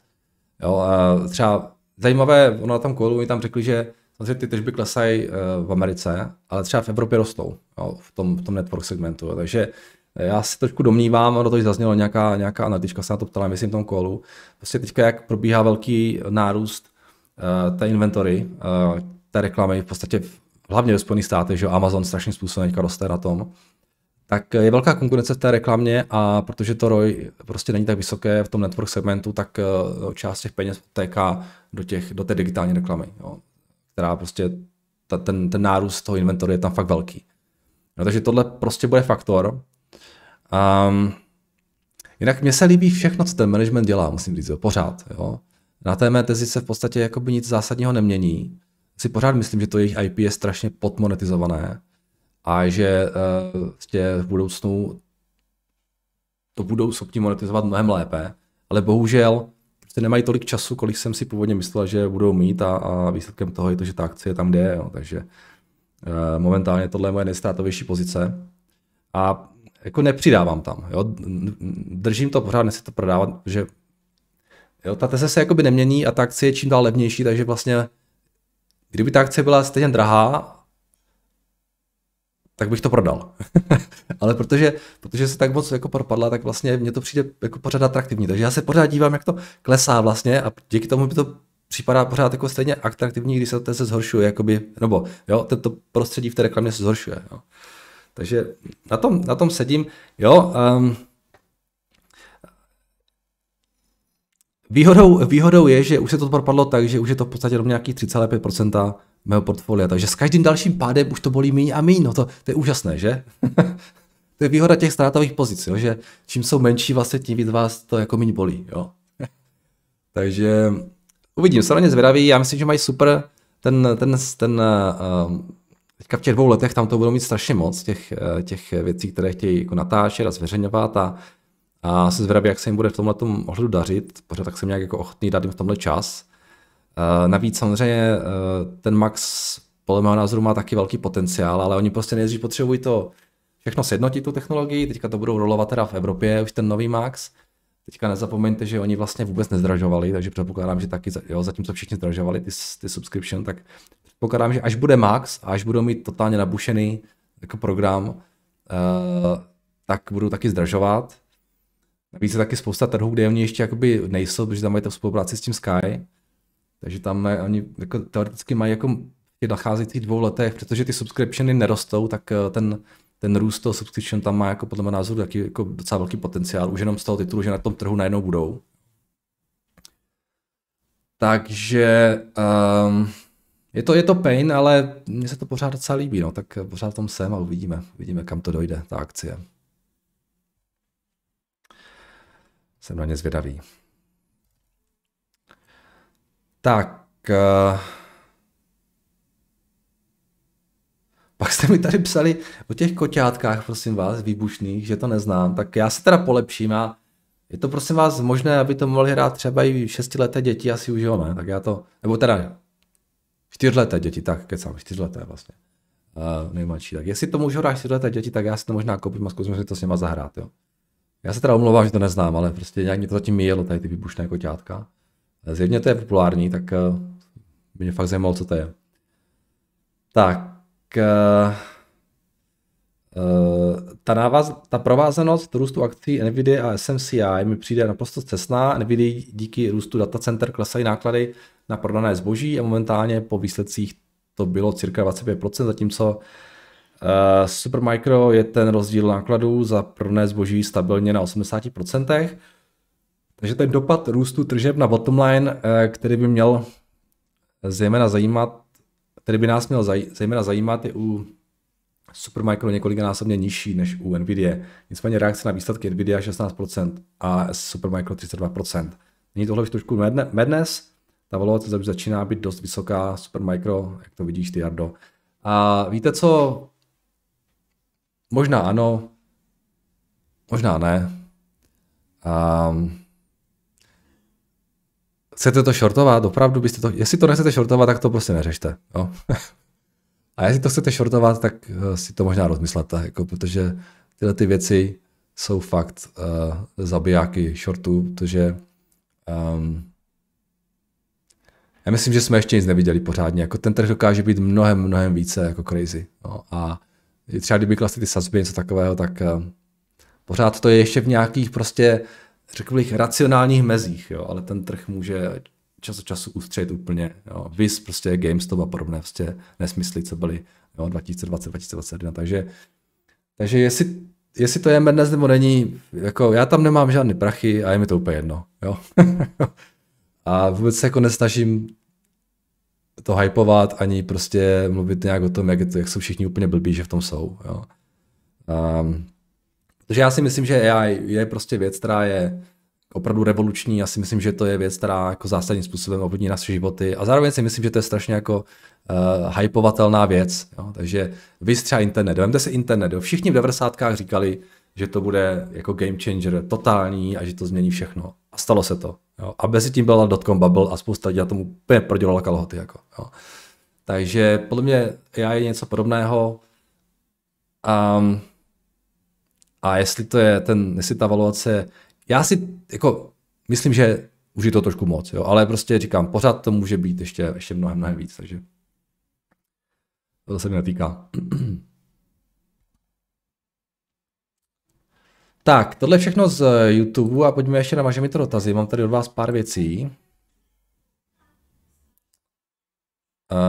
jo, a třeba zajímavé, ono tam kolu, mi tam řekli, že samozřejmě ty tržby klesají eh, v Americe, ale třeba v Evropě rostou jo, v, tom, v tom network segmentu. Jo, takže já si trošku domnívám, ono to již zaznělo, nějaká, nějaká analytička se na to ptala, myslím v tom kolu. Prostě teďka, jak probíhá velký nárůst uh, té inventory, uh, té reklamy v podstatě v, hlavně ve Spojených státech, že Amazon strašným způsobem teďka roste na tom, tak je velká konkurence v té reklamě a protože to ROI prostě není tak vysoké v tom network segmentu, tak uh, část těch peněz téká do, těch, do té digitální reklamy, jo, která prostě ta, ten, ten nárůst toho inventory je tam fakt velký. No, takže tohle prostě bude faktor, Um, jinak mně se líbí všechno, co ten management dělá, musím říct, jo, pořád. Jo. Na té mé tezi se v podstatě jakoby nic zásadního nemění. Si pořád myslím, že to jejich IP je strašně podmonetizované a že uh, vlastně v budoucnu to budou schopni monetizovat mnohem lépe, ale bohužel prostě nemají tolik času, kolik jsem si původně myslel, že budou mít a, a výsledkem toho je to, že ta akce je tam, kde je. Jo. Takže uh, momentálně tohle je moje nejstátovější pozice. A jako nepřidávám tam. Jo? Držím to pořád, nechci to prodávat, že jo, ta teze se jakoby nemění a ta akce je čím dál levnější, takže vlastně, kdyby ta akce byla stejně drahá, tak bych to prodal. Ale protože, protože se tak moc jako propadla, tak vlastně mně to přijde jako pořád atraktivní. Takže já se pořád dívám, jak to klesá vlastně a díky tomu by to připadá pořád jako stejně atraktivní, když se to se zhoršuje, jakoby, nebo jo, tento prostředí v té reklamě se zhoršuje. Jo. Takže na tom, na tom sedím. Jo, um, Výhodou, výhodou je, že už se to propadlo tak, že už je to v podstatě rovně nějakých 3,5% mého portfolia, takže s každým dalším pádem už to bolí méně a méně, no to, to je úžasné, že? to je výhoda těch ztrátových pozic, jo? že čím jsou menší, vlastně tím víc vás to jako méně bolí, jo? takže uvidím, se na ně zvědaví. já myslím, že mají super ten, ten, ten uh, teďka v těch dvou letech tam to budou mít strašně moc těch, eh, těch věcí, které chtějí jako natáčet a zveřejňovat a, a se zvědavě, jak se jim bude v tomhle ohledu dařit, protože tak jsem nějak jako ochotný dát jim v tomhle čas. Eh, navíc samozřejmě eh, ten Max podle mého názoru má taky velký potenciál, ale oni prostě nejdřív potřebují to všechno sjednotit, tu technologii, teďka to budou rolovat teda v Evropě, už ten nový Max. Teďka nezapomeňte, že oni vlastně vůbec nezdražovali, takže předpokládám, že taky, jo, zatímco všichni zdražovali ty, ty subscription, tak Pokládám, že až bude max a až budou mít totálně nabušený jako program, uh, tak budou taky zdražovat. Navíc je taky spousta trhů, kde oni ještě jakoby nejsou, protože tam mají to spolupráci s tím Sky. Takže tam oni jako teoreticky mají jako těch nacházejících dvou letech, protože ty subscriptiony nerostou, tak eh, ten, ten růst toho subscription tam má jako podle mého názoru taky jako docela velký potenciál, už jenom z toho titulu, že na tom trhu najednou budou. Takže um, je to, je to pain, ale mně se to pořád docela líbí, no, tak pořád v tom jsem a uvidíme, uvidíme, kam to dojde, ta akcie. Jsem na ně zvědavý. Tak. Uh... Pak jste mi tady psali o těch koťátkách, prosím vás, výbušných, že to neznám. Tak já se teda polepším a je to prosím vás možné, aby to mohli hrát třeba i šestileté děti, asi už jo, ne? Tak já to, nebo teda čtyřleté děti, tak kecám, čtyřleté vlastně. Uh, nejmladší. Tak jestli to můžu hrát čtyřleté děti, tak já si to možná koupím a zkusím si to s nima zahrát, jo. Já se teda omlouvám, že to neznám, ale prostě nějak mě to zatím míjelo, tady ty výbušné koťátka. Zjevně to je populární, tak uh, mě fakt zajímalo, co to je. Tak. Uh, uh, ta, návaz, ta provázanost růstu akcí NVIDIA a SMCI mi přijde naprosto cestná. NVIDIA díky růstu datacenter klesají náklady na prodané zboží a momentálně po výsledcích to bylo cirka 25%, zatímco Uh, Supermicro je ten rozdíl nákladů za prodané zboží stabilně na 80%. Takže ten dopad růstu tržeb na bottom line, uh, který by měl zejména zajímat, který by nás měl zaj, zejména zajímat, je u Supermicro několikanásobně nižší než u NVIDIA. Nicméně reakce na výsledky NVIDIA 16% a Supermicro 32%. Není tohle už trošku mednes? Ta valuace už začíná být dost vysoká, Supermicro, jak to vidíš ty, Jardo. A víte co? Možná ano, možná ne. Um, chcete to shortovat? Opravdu byste to... Jestli to nechcete shortovat, tak to prostě neřešte. Jo? A jestli to chcete shortovat, tak eh, si to možná rozmyslete, jako, protože tyhle ty věci jsou fakt uh, zabijáky shortů, protože um, já myslím, že jsme ještě nic neviděli pořádně. Jako ten trh dokáže být mnohem, mnohem více jako crazy. No, a třeba kdyby klasy ty sazby, něco takového, tak uh, pořád to je ještě v nějakých prostě, řekl bych, racionálních mezích, jo, ale ten trh může čas od času ústřed úplně. Jo. Vys prostě GameStop a podobné prostě nesmysly, co byly jo, 2020, 2021. Takže, takže jestli, jestli to je dnes nebo není, jako já tam nemám žádný prachy a je mi to úplně jedno. Jo. a vůbec se jako nesnažím to hypovat, ani prostě mluvit nějak o tom, jak, to, jak jsou všichni úplně blbí, že v tom jsou. Jo. Um, ehm, takže já si myslím, že AI je prostě věc, která je opravdu revoluční. Já si myslím, že to je věc, která jako zásadním způsobem ovlivní naše životy. A zároveň si myslím, že to je strašně jako uh, hypovatelná věc. Jo? Takže vy třeba internet, vemte si internet. Jo? Všichni v 90. říkali, že to bude jako game changer totální a že to změní všechno. A stalo se to. Jo? A mezi tím byla dotcom bubble a spousta lidí tomu úplně prodělala kalhoty. Jako, jo? Takže podle mě já je něco podobného. Um, a jestli to je ten, jestli ta valuace já si jako myslím, že už je to trošku moc, jo, ale prostě říkám, pořád to může být ještě, ještě mnohem, mnohem víc, takže to se mi netýká. tak, tohle je všechno z YouTube a pojďme ještě na vaše dotazy. Mám tady od vás pár věcí.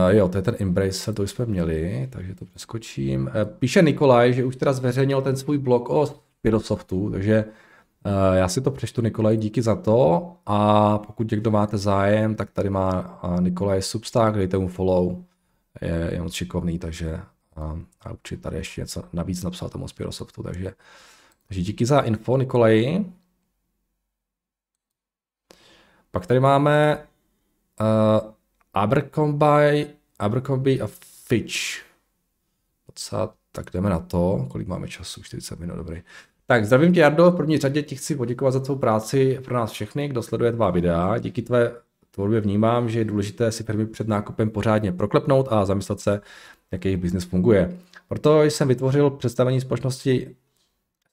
Uh, jo, to je ten Embrace, to už jsme měli, takže to přeskočím. Uh, píše Nikolaj, že už teda zveřejnil ten svůj blog o Spirosoftu, takže Eh, já si to přečtu Nikolaj, díky za to a pokud někdo máte zájem, tak tady má eh, Nikolaj Substack, dejte mu follow, je, je moc šikovný, takže eh, a, určitě tady ještě něco navíc napsal tomu Spirosoftu, takže, takže díky za info Nikolaj. Pak tady máme uh, Abercrombie, Abercrombie a Fitch. tak jdeme na to, kolik máme času, 40 minut, dobrý. Tak zdravím tě, Jardo. V první řadě ti chci poděkovat za tvou práci pro nás všechny, kdo sleduje tvá videa. Díky tvé tvorbě vnímám, že je důležité si firmy před nákupem pořádně proklepnout a zamyslet se, jak jejich biznis funguje. Proto jsem vytvořil představení společnosti,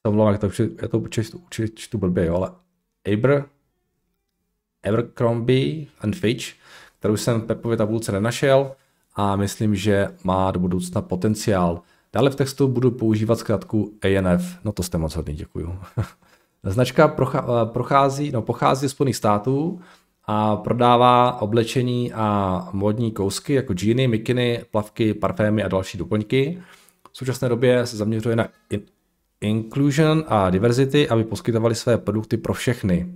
to bylo, jak to, já to čtu, čtu blbě, jo, ale Aber, Abercrombie and Fitch, kterou jsem v Pepově tabulce nenašel a myslím, že má do budoucna potenciál. Dále v textu budu používat zkrátku ANF. No to jste moc hodný, děkuju. Značka procha- eh, prochází, no, pochází z Spojených států a prodává oblečení a modní kousky jako džíny, mikiny, plavky, parfémy a další doplňky. V současné době se zaměřuje na in- inclusion a diversity, aby poskytovali své produkty pro všechny.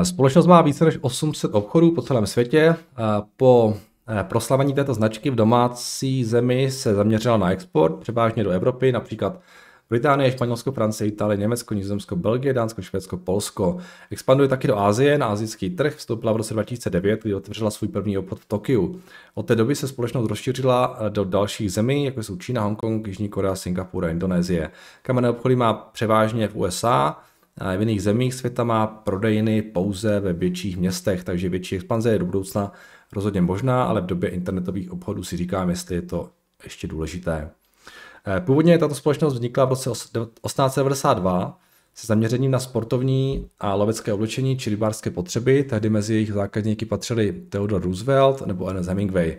Eh, společnost má více než 800 obchodů po celém světě. Eh, po Eh, proslavení této značky v domácí zemi se zaměřila na export, převážně do Evropy, například Británie, Španělsko, Francie, Itálie, Německo, Nizozemsko, Belgie, Dánsko, Švédsko, Polsko. Expanduje taky do Asie, na azijský trh, vstoupila v roce 2009, kdy otevřela svůj první obchod v Tokiu. Od té doby se společnost rozšířila eh, do dalších zemí, jako jsou Čína, Hongkong, Jižní Korea, Singapur a Indonésie. Kamenné obchody má převážně v USA, a v jiných zemích světa má prodejny pouze ve větších městech, takže větší expanze je do budoucna rozhodně možná, ale v době internetových obchodů si říkám, jestli je to ještě důležité. Eh, původně tato společnost vznikla v roce 1892 se zaměřením na sportovní a lovecké oblečení či rybářské potřeby. Tehdy mezi jejich zákazníky patřili Theodore Roosevelt nebo Ernest Hemingway.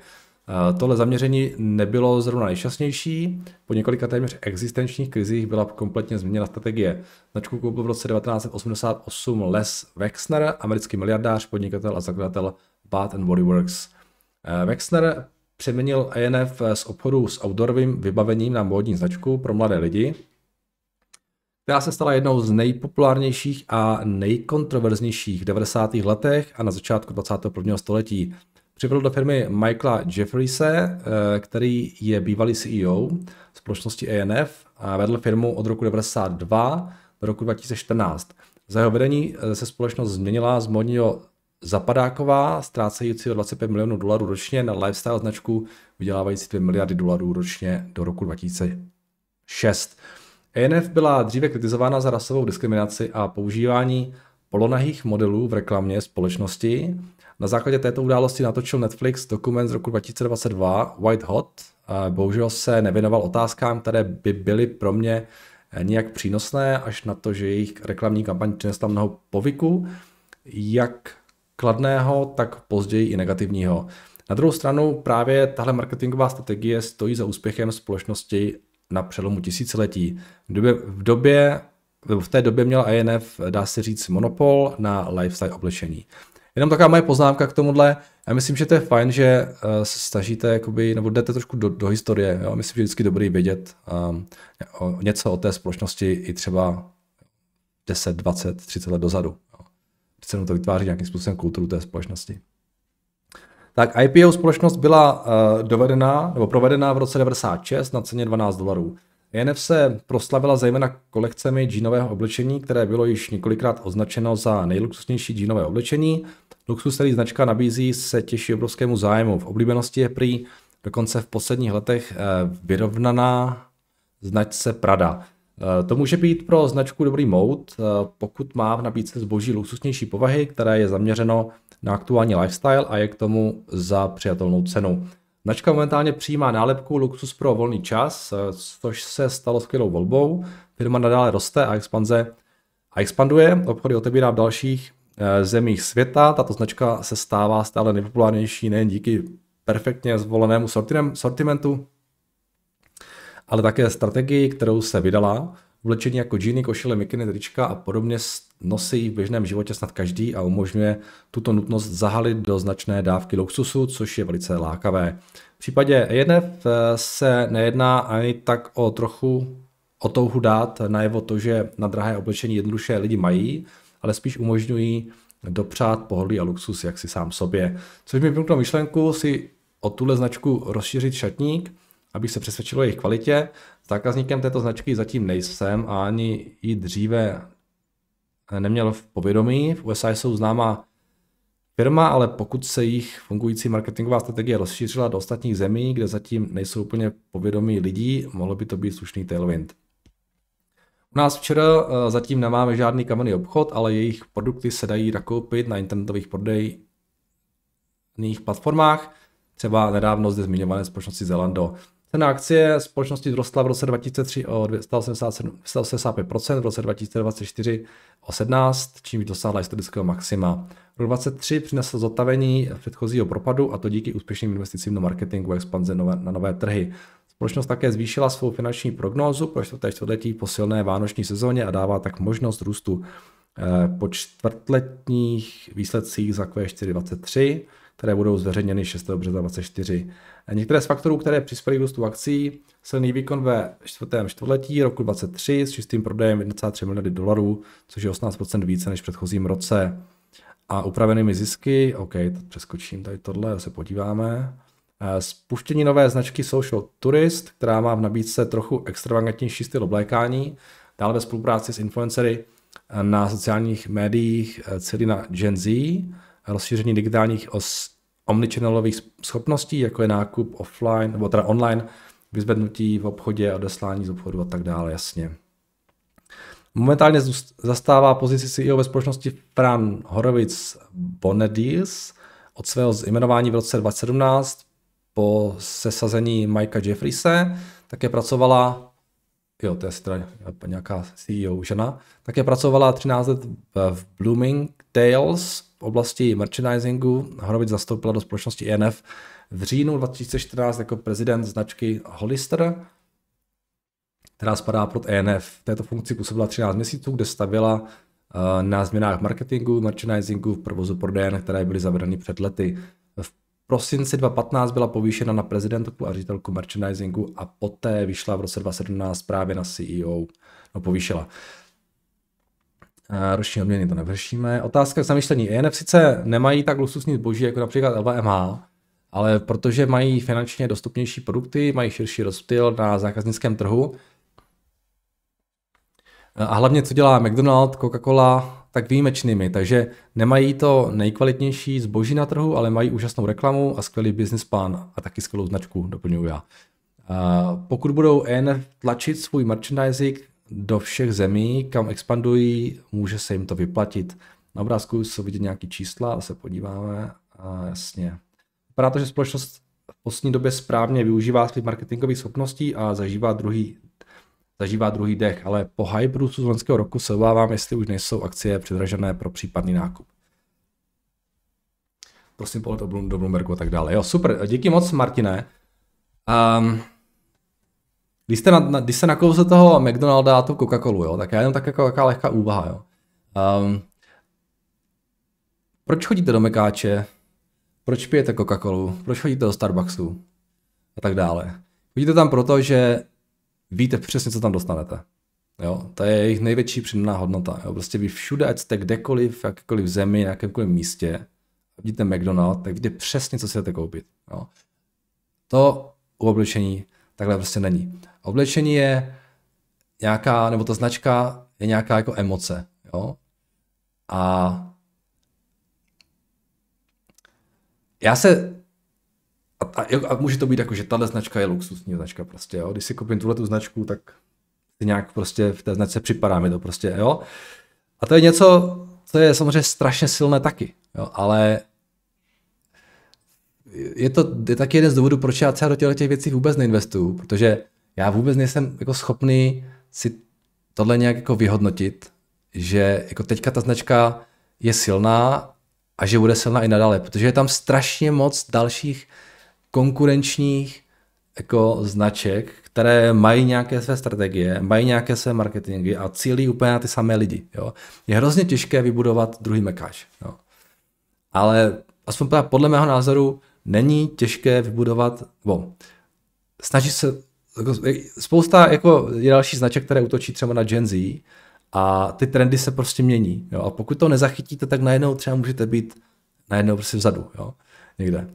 Eh, tohle zaměření nebylo zrovna nejšťastnější. Po několika téměř existenčních krizích byla kompletně změněna strategie. Značku koupil v roce 1988 Les Wexner, americký miliardář, podnikatel a zakladatel Bath and Body Works. Eh, Wexner přeměnil ENF eh, z obchodu s outdoorovým vybavením na módní značku pro mladé lidi, která se stala jednou z nejpopulárnějších a nejkontroverznějších v 90. letech a na začátku 21. století. Přivedl do firmy Michaela Jeffrise, eh, který je bývalý CEO společnosti ENF a vedl firmu od roku 1992 do roku 2014. Za jeho vedení se společnost změnila z modního Zapadáková, ztrácející o 25 milionů dolarů ročně na lifestyle značku, vydělávající 2 miliardy dolarů ročně do roku 2006. ENF byla dříve kritizována za rasovou diskriminaci a používání polonahých modelů v reklamě společnosti. Na základě této události natočil Netflix dokument z roku 2022 White Hot. Bohužel se nevěnoval otázkám, které by byly pro mě nijak přínosné, až na to, že jejich reklamní kampaň přinesla mnoho povyku. Jak kladného, tak později i negativního. Na druhou stranu právě tahle marketingová strategie stojí za úspěchem společnosti na přelomu tisíciletí. V době, v době v té době měl INF, dá se říct, monopol na lifestyle oblečení. Jenom taková moje poznámka k tomuhle. Já myslím, že to je fajn, že eh, se snažíte, jakoby, nebo jdete trošku do, do historie. Jo? Myslím, že je vždycky dobrý vědět um, něco o té společnosti i třeba 10, 20, 30 let dozadu přece to vytváří nějakým způsobem kulturu té společnosti. Tak IPO společnost byla uh, dovedena nebo provedená v roce 96 na ceně 12 dolarů. ENF se proslavila zejména kolekcemi džínového oblečení, které bylo již několikrát označeno za nejluxusnější džínové oblečení. Luxus, který značka nabízí, se těší obrovskému zájmu. V oblíbenosti je prý dokonce v posledních letech eh, vyrovnaná značce Prada. Eh, to může být pro značku dobrý mout, eh, pokud má v nabídce zboží luxusnější povahy, které je zaměřeno na aktuální lifestyle a je k tomu za přijatelnou cenu. Značka momentálně přijímá nálepku luxus pro volný čas, eh, což se stalo skvělou volbou. Firma nadále roste a, expanze, a expanduje. Obchody otevírá v dalších zemích světa. Tato značka se stává stále nejpopulárnější nejen díky perfektně zvolenému sortimentu, ale také strategii, kterou se vydala. vlečení jako džíny, košile, mikiny, trička a podobně nosí v běžném životě snad každý a umožňuje tuto nutnost zahalit do značné dávky luxusu, což je velice lákavé. V případě ENF eh, se nejedná ani tak o trochu o touhu dát najevo to, že na drahé oblečení jednoduše lidi mají, ale spíš umožňují dopřát pohodlí a luxus jak si sám sobě. Což mi vymklo myšlenku si o tuhle značku rozšířit šatník, abych se přesvědčil o jejich kvalitě. Zákazníkem této značky zatím nejsem a ani ji dříve neměl v povědomí. V USA jsou známá firma, ale pokud se jich fungující marketingová strategie rozšířila do ostatních zemí, kde zatím nejsou úplně povědomí lidí, mohlo by to být slušný tailwind. U nás včera eh, zatím nemáme žádný kamenný obchod, ale jejich produkty se dají nakoupit na internetových prodejních platformách, třeba nedávno zde zmiňované společnosti Zelando. Cena akcie společnosti vzrostla v roce 2003 o 185 v roce 2024 o 17, čímž dosáhla historického maxima. Rok 2023 přinesl zotavení předchozího propadu a to díky úspěšným investicím do marketingu a expanze na nové trhy. Společnost také zvýšila svou finanční prognózu pro čtvrté čtvrtletí po silné vánoční sezóně a dává tak možnost růstu eh, po čtvrtletních výsledcích za Q4 23, které budou zveřejněny 6. března 2024. Některé z faktorů, které přispěly k růstu akcí, silný výkon ve čtvrtém čtvrtletí roku 2023 s čistým prodejem 1,3 miliardy dolarů, což je 18% více než v předchozím roce. A upravenými zisky, OK, to přeskočím tady tohle, se podíváme. Eh, spuštění nové značky Social Tourist, která má v nabídce trochu extravagantnější styl oblékání, dále ve spolupráci s influencery eh, na sociálních médiích eh, celý na Gen Z, rozšíření digitálních os omnichannelových schopností, jako je nákup offline, nebo teda online, vyzvednutí v obchodě, odeslání z obchodu a tak dále, jasně. Momentálně zastává pozici CEO ve společnosti Fran Horovic Bonedis od svého zjmenování v roce 2017 po sesazení Mikea Jeffrise, také pracovala, jo, to je asi teda nějaká CEO žena, také pracovala 13 let v Blooming Tales, v oblasti merchandisingu Horovic zastoupila do společnosti Enf v říjnu 2014 jako prezident značky Hollister, která spadá pod ENF. V této funkci působila 13 měsíců, kde stavěla eh, na změnách marketingu, merchandisingu, v provozu prodejen, které byly zavedeny před lety. V prosinci 2015 byla povýšena na prezidentku a ředitelku merchandisingu a poté vyšla v roce 2017 právě na CEO, no povýšila roční odměny to nevršíme. Otázka k zamišlení. ENF sice nemají tak luxusní zboží jako například LVMH, ale protože mají finančně dostupnější produkty, mají širší rozptyl na zákaznickém trhu. A hlavně, co dělá McDonald's, Coca-Cola, tak výjimečnými. Takže nemají to nejkvalitnější zboží na trhu, ale mají úžasnou reklamu a skvělý business plan a taky skvělou značku, doplňuju já. Pokud budou ENF tlačit svůj merchandising do všech zemí, kam expandují, může se jim to vyplatit. Na obrázku jsou vidět nějaké čísla, se podíváme. A jasně. Vypadá to, že společnost v poslední době správně využívá svých marketingových schopností a zažívá druhý, zažívá druhý dech, ale po hype z loňského roku se obávám, jestli už nejsou akcie předražené pro případný nákup. Prosím, pohled do Bloombergu a tak dále. Jo, super, díky moc, Martine. Um, když, jste na, na, když se nakouzl toho McDonalda a to Coca-Colu, jo, tak já jenom tak jako jaká lehká úvaha, jo. Um, proč chodíte do Mekáče? Proč pijete Coca-Colu? Proč chodíte do Starbucksu? A tak dále. Chodíte tam proto, že víte přesně, co tam dostanete. Jo, to je jejich největší přidaná hodnota. Jo. Prostě vy všude, ať jste kdekoliv, v jakékoliv zemi, na jakémkoliv místě, vidíte McDonald's, tak víte přesně, co si jdete koupit. Jo. To u oblečení Takhle prostě není. Oblečení je nějaká, nebo ta značka je nějaká jako emoce, jo? A já se a, a, a může to být jako, že tahle značka je luxusní značka prostě, jo. Když si koupím tuhle tu značku, tak si nějak prostě v té značce připadá mi to prostě, jo. A to je něco, co je samozřejmě strašně silné taky, jo. Ale je to je taky jeden z důvodů, proč já třeba do těchto těch věcí vůbec neinvestuju, protože já vůbec nejsem jako schopný si tohle nějak jako vyhodnotit, že jako teďka ta značka je silná a že bude silná i nadále, protože je tam strašně moc dalších konkurenčních jako značek, které mají nějaké své strategie, mají nějaké své marketingy a cílí úplně na ty samé lidi. Jo. Je hrozně těžké vybudovat druhý mekáž. Ale aspoň podle mého názoru není těžké vybudovat, bo, snaží se, jako, spousta jako je další značek, které útočí třeba na Gen Z a ty trendy se prostě mění. Jo? A pokud to nezachytíte, tak najednou třeba můžete být najednou prostě vzadu, jo? někde.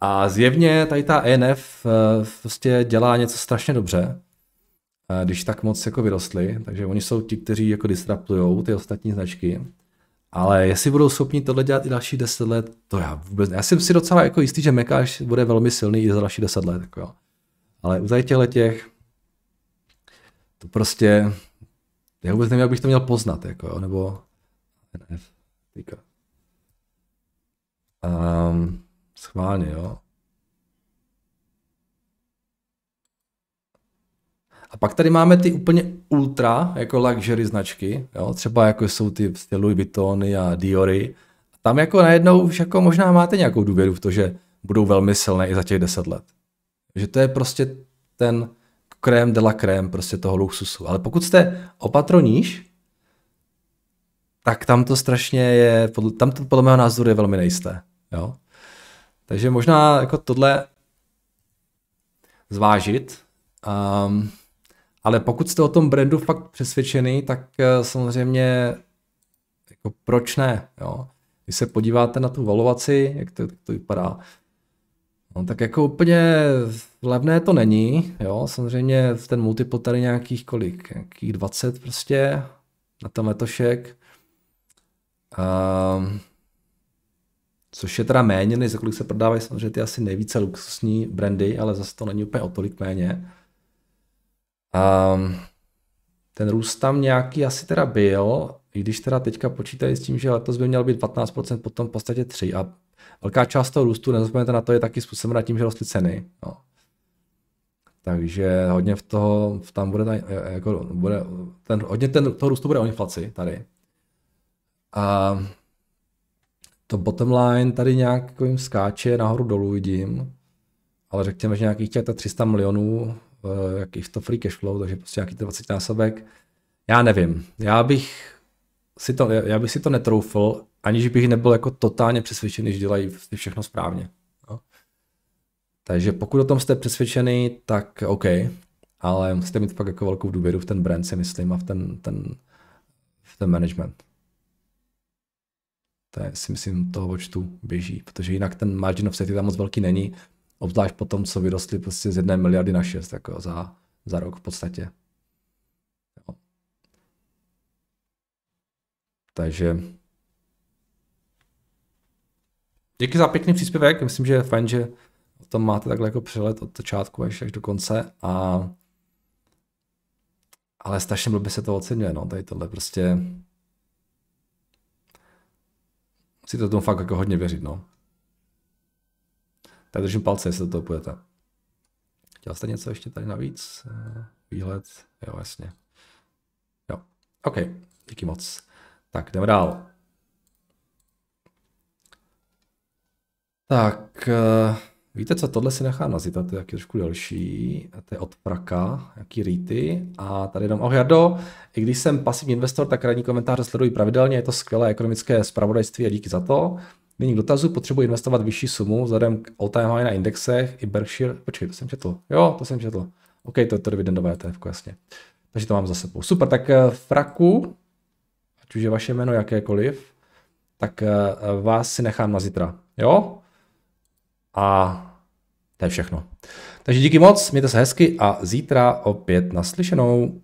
A zjevně tady ta ENF eh, prostě dělá něco strašně dobře, eh, když tak moc jako vyrostly, takže oni jsou ti, kteří jako disruptují ty ostatní značky. Ale jestli budou schopni tohle dělat i další 10 let, to já vůbec ne. Já jsem si docela jako jistý, že Mekáš bude velmi silný i za další 10 let. Jako jo. Ale u tady těchto těch, to prostě, já vůbec nevím, jak bych to měl poznat, jako jo, nebo NF, Um, ehm, schválně, jo. A pak tady máme ty úplně ultra, jako luxury značky, jo? třeba jako jsou ty, prostě Louis Vuittony a Diory. Tam jako najednou už jako možná máte nějakou důvěru v to, že budou velmi silné i za těch 10 let. Že to je prostě ten krém de la krém prostě toho luxusu. Ale pokud jste opatroníš, tak tam to strašně je, tam to podle mého názoru je velmi nejisté. Jo? Takže možná jako tohle zvážit. Um, ale pokud jste o tom brandu fakt přesvědčený, tak eh, samozřejmě jako proč ne, jo. Když se podíváte na tu valovaci, jak to, jak to vypadá, no tak jako úplně levné to není, jo. Samozřejmě ten multiple tady nějakých kolik, nějakých 20 prostě na ten letošek. Um, což je teda méně, než za kolik se prodávají samozřejmě ty asi nejvíce luxusní brandy, ale zase to není úplně o tolik méně. A ehm, ten růst tam nějaký asi teda byl, i když teda teďka počítají s tím, že letos by měl být 15%, potom v podstatě 3 a velká část toho růstu, nezapomeňte na to, je taky způsobena tím, že rostly ceny. No. Takže hodně v toho, tam bude, ta, e, e, jako, bude ten, hodně ten, toho růstu bude o inflaci tady. A to bottom line tady nějak jako jim skáče nahoru dolů vidím, ale řekněme, že nějakých těch 300 milionů Eh, jaký to free cash flow, takže prostě nějaký 20 násobek. Já nevím, já bych si to, já bych si to netroufl, aniž bych nebyl jako totálně přesvědčený, že dělají všechno správně. No. Takže pokud o tom jste přesvědčený, tak OK, ale musíte mít pak jako velkou důvěru v ten brand, si myslím, a v ten, ten, v ten management. To je, si myslím, toho očtu běží, protože jinak ten margin of safety tam moc velký není. Obzvlášť po tom, co vyrostly prostě z jedné miliardy na šest, jako za, za rok v podstatě. Jo. Takže Díky za pěkný příspěvek, myslím, že je fajn, že o tom máte takhle jako přelet od začátku až, až do konce a ale strašně by se to ocenuje, no, tady tohle prostě to tomu fakt jako hodně věřit, no. Tak držím palce, jestli to půjdete. Chtěl jste něco ještě tady navíc? Eh, výhled? Jo, jasně. Jo, OK, díky moc. Tak, jdeme dál. Tak, eh, víte co, tohle si nechám nazývat, to je taky trošku delší, to je od Praka, jaký rýty. A tady jenom, oh Jardo, i když jsem pasivní investor, tak radní komentáře sleduji pravidelně, je to skvělé ekonomické spravodajství a díky za to. Nyní k dotazu potřebuji investovat vyšší sumu vzhledem k all time high na indexech i Berkshire. Počkej, to jsem četl. Jo, to jsem četl. OK, to je to dividendové ETF, jasně. Takže to mám za sebou. Super, tak eh, fraku, ať už je vaše jméno jakékoliv, tak eh, vás si nechám na zítra. Jo? A to je všechno. Takže díky moc, mějte se hezky a zítra opět naslyšenou.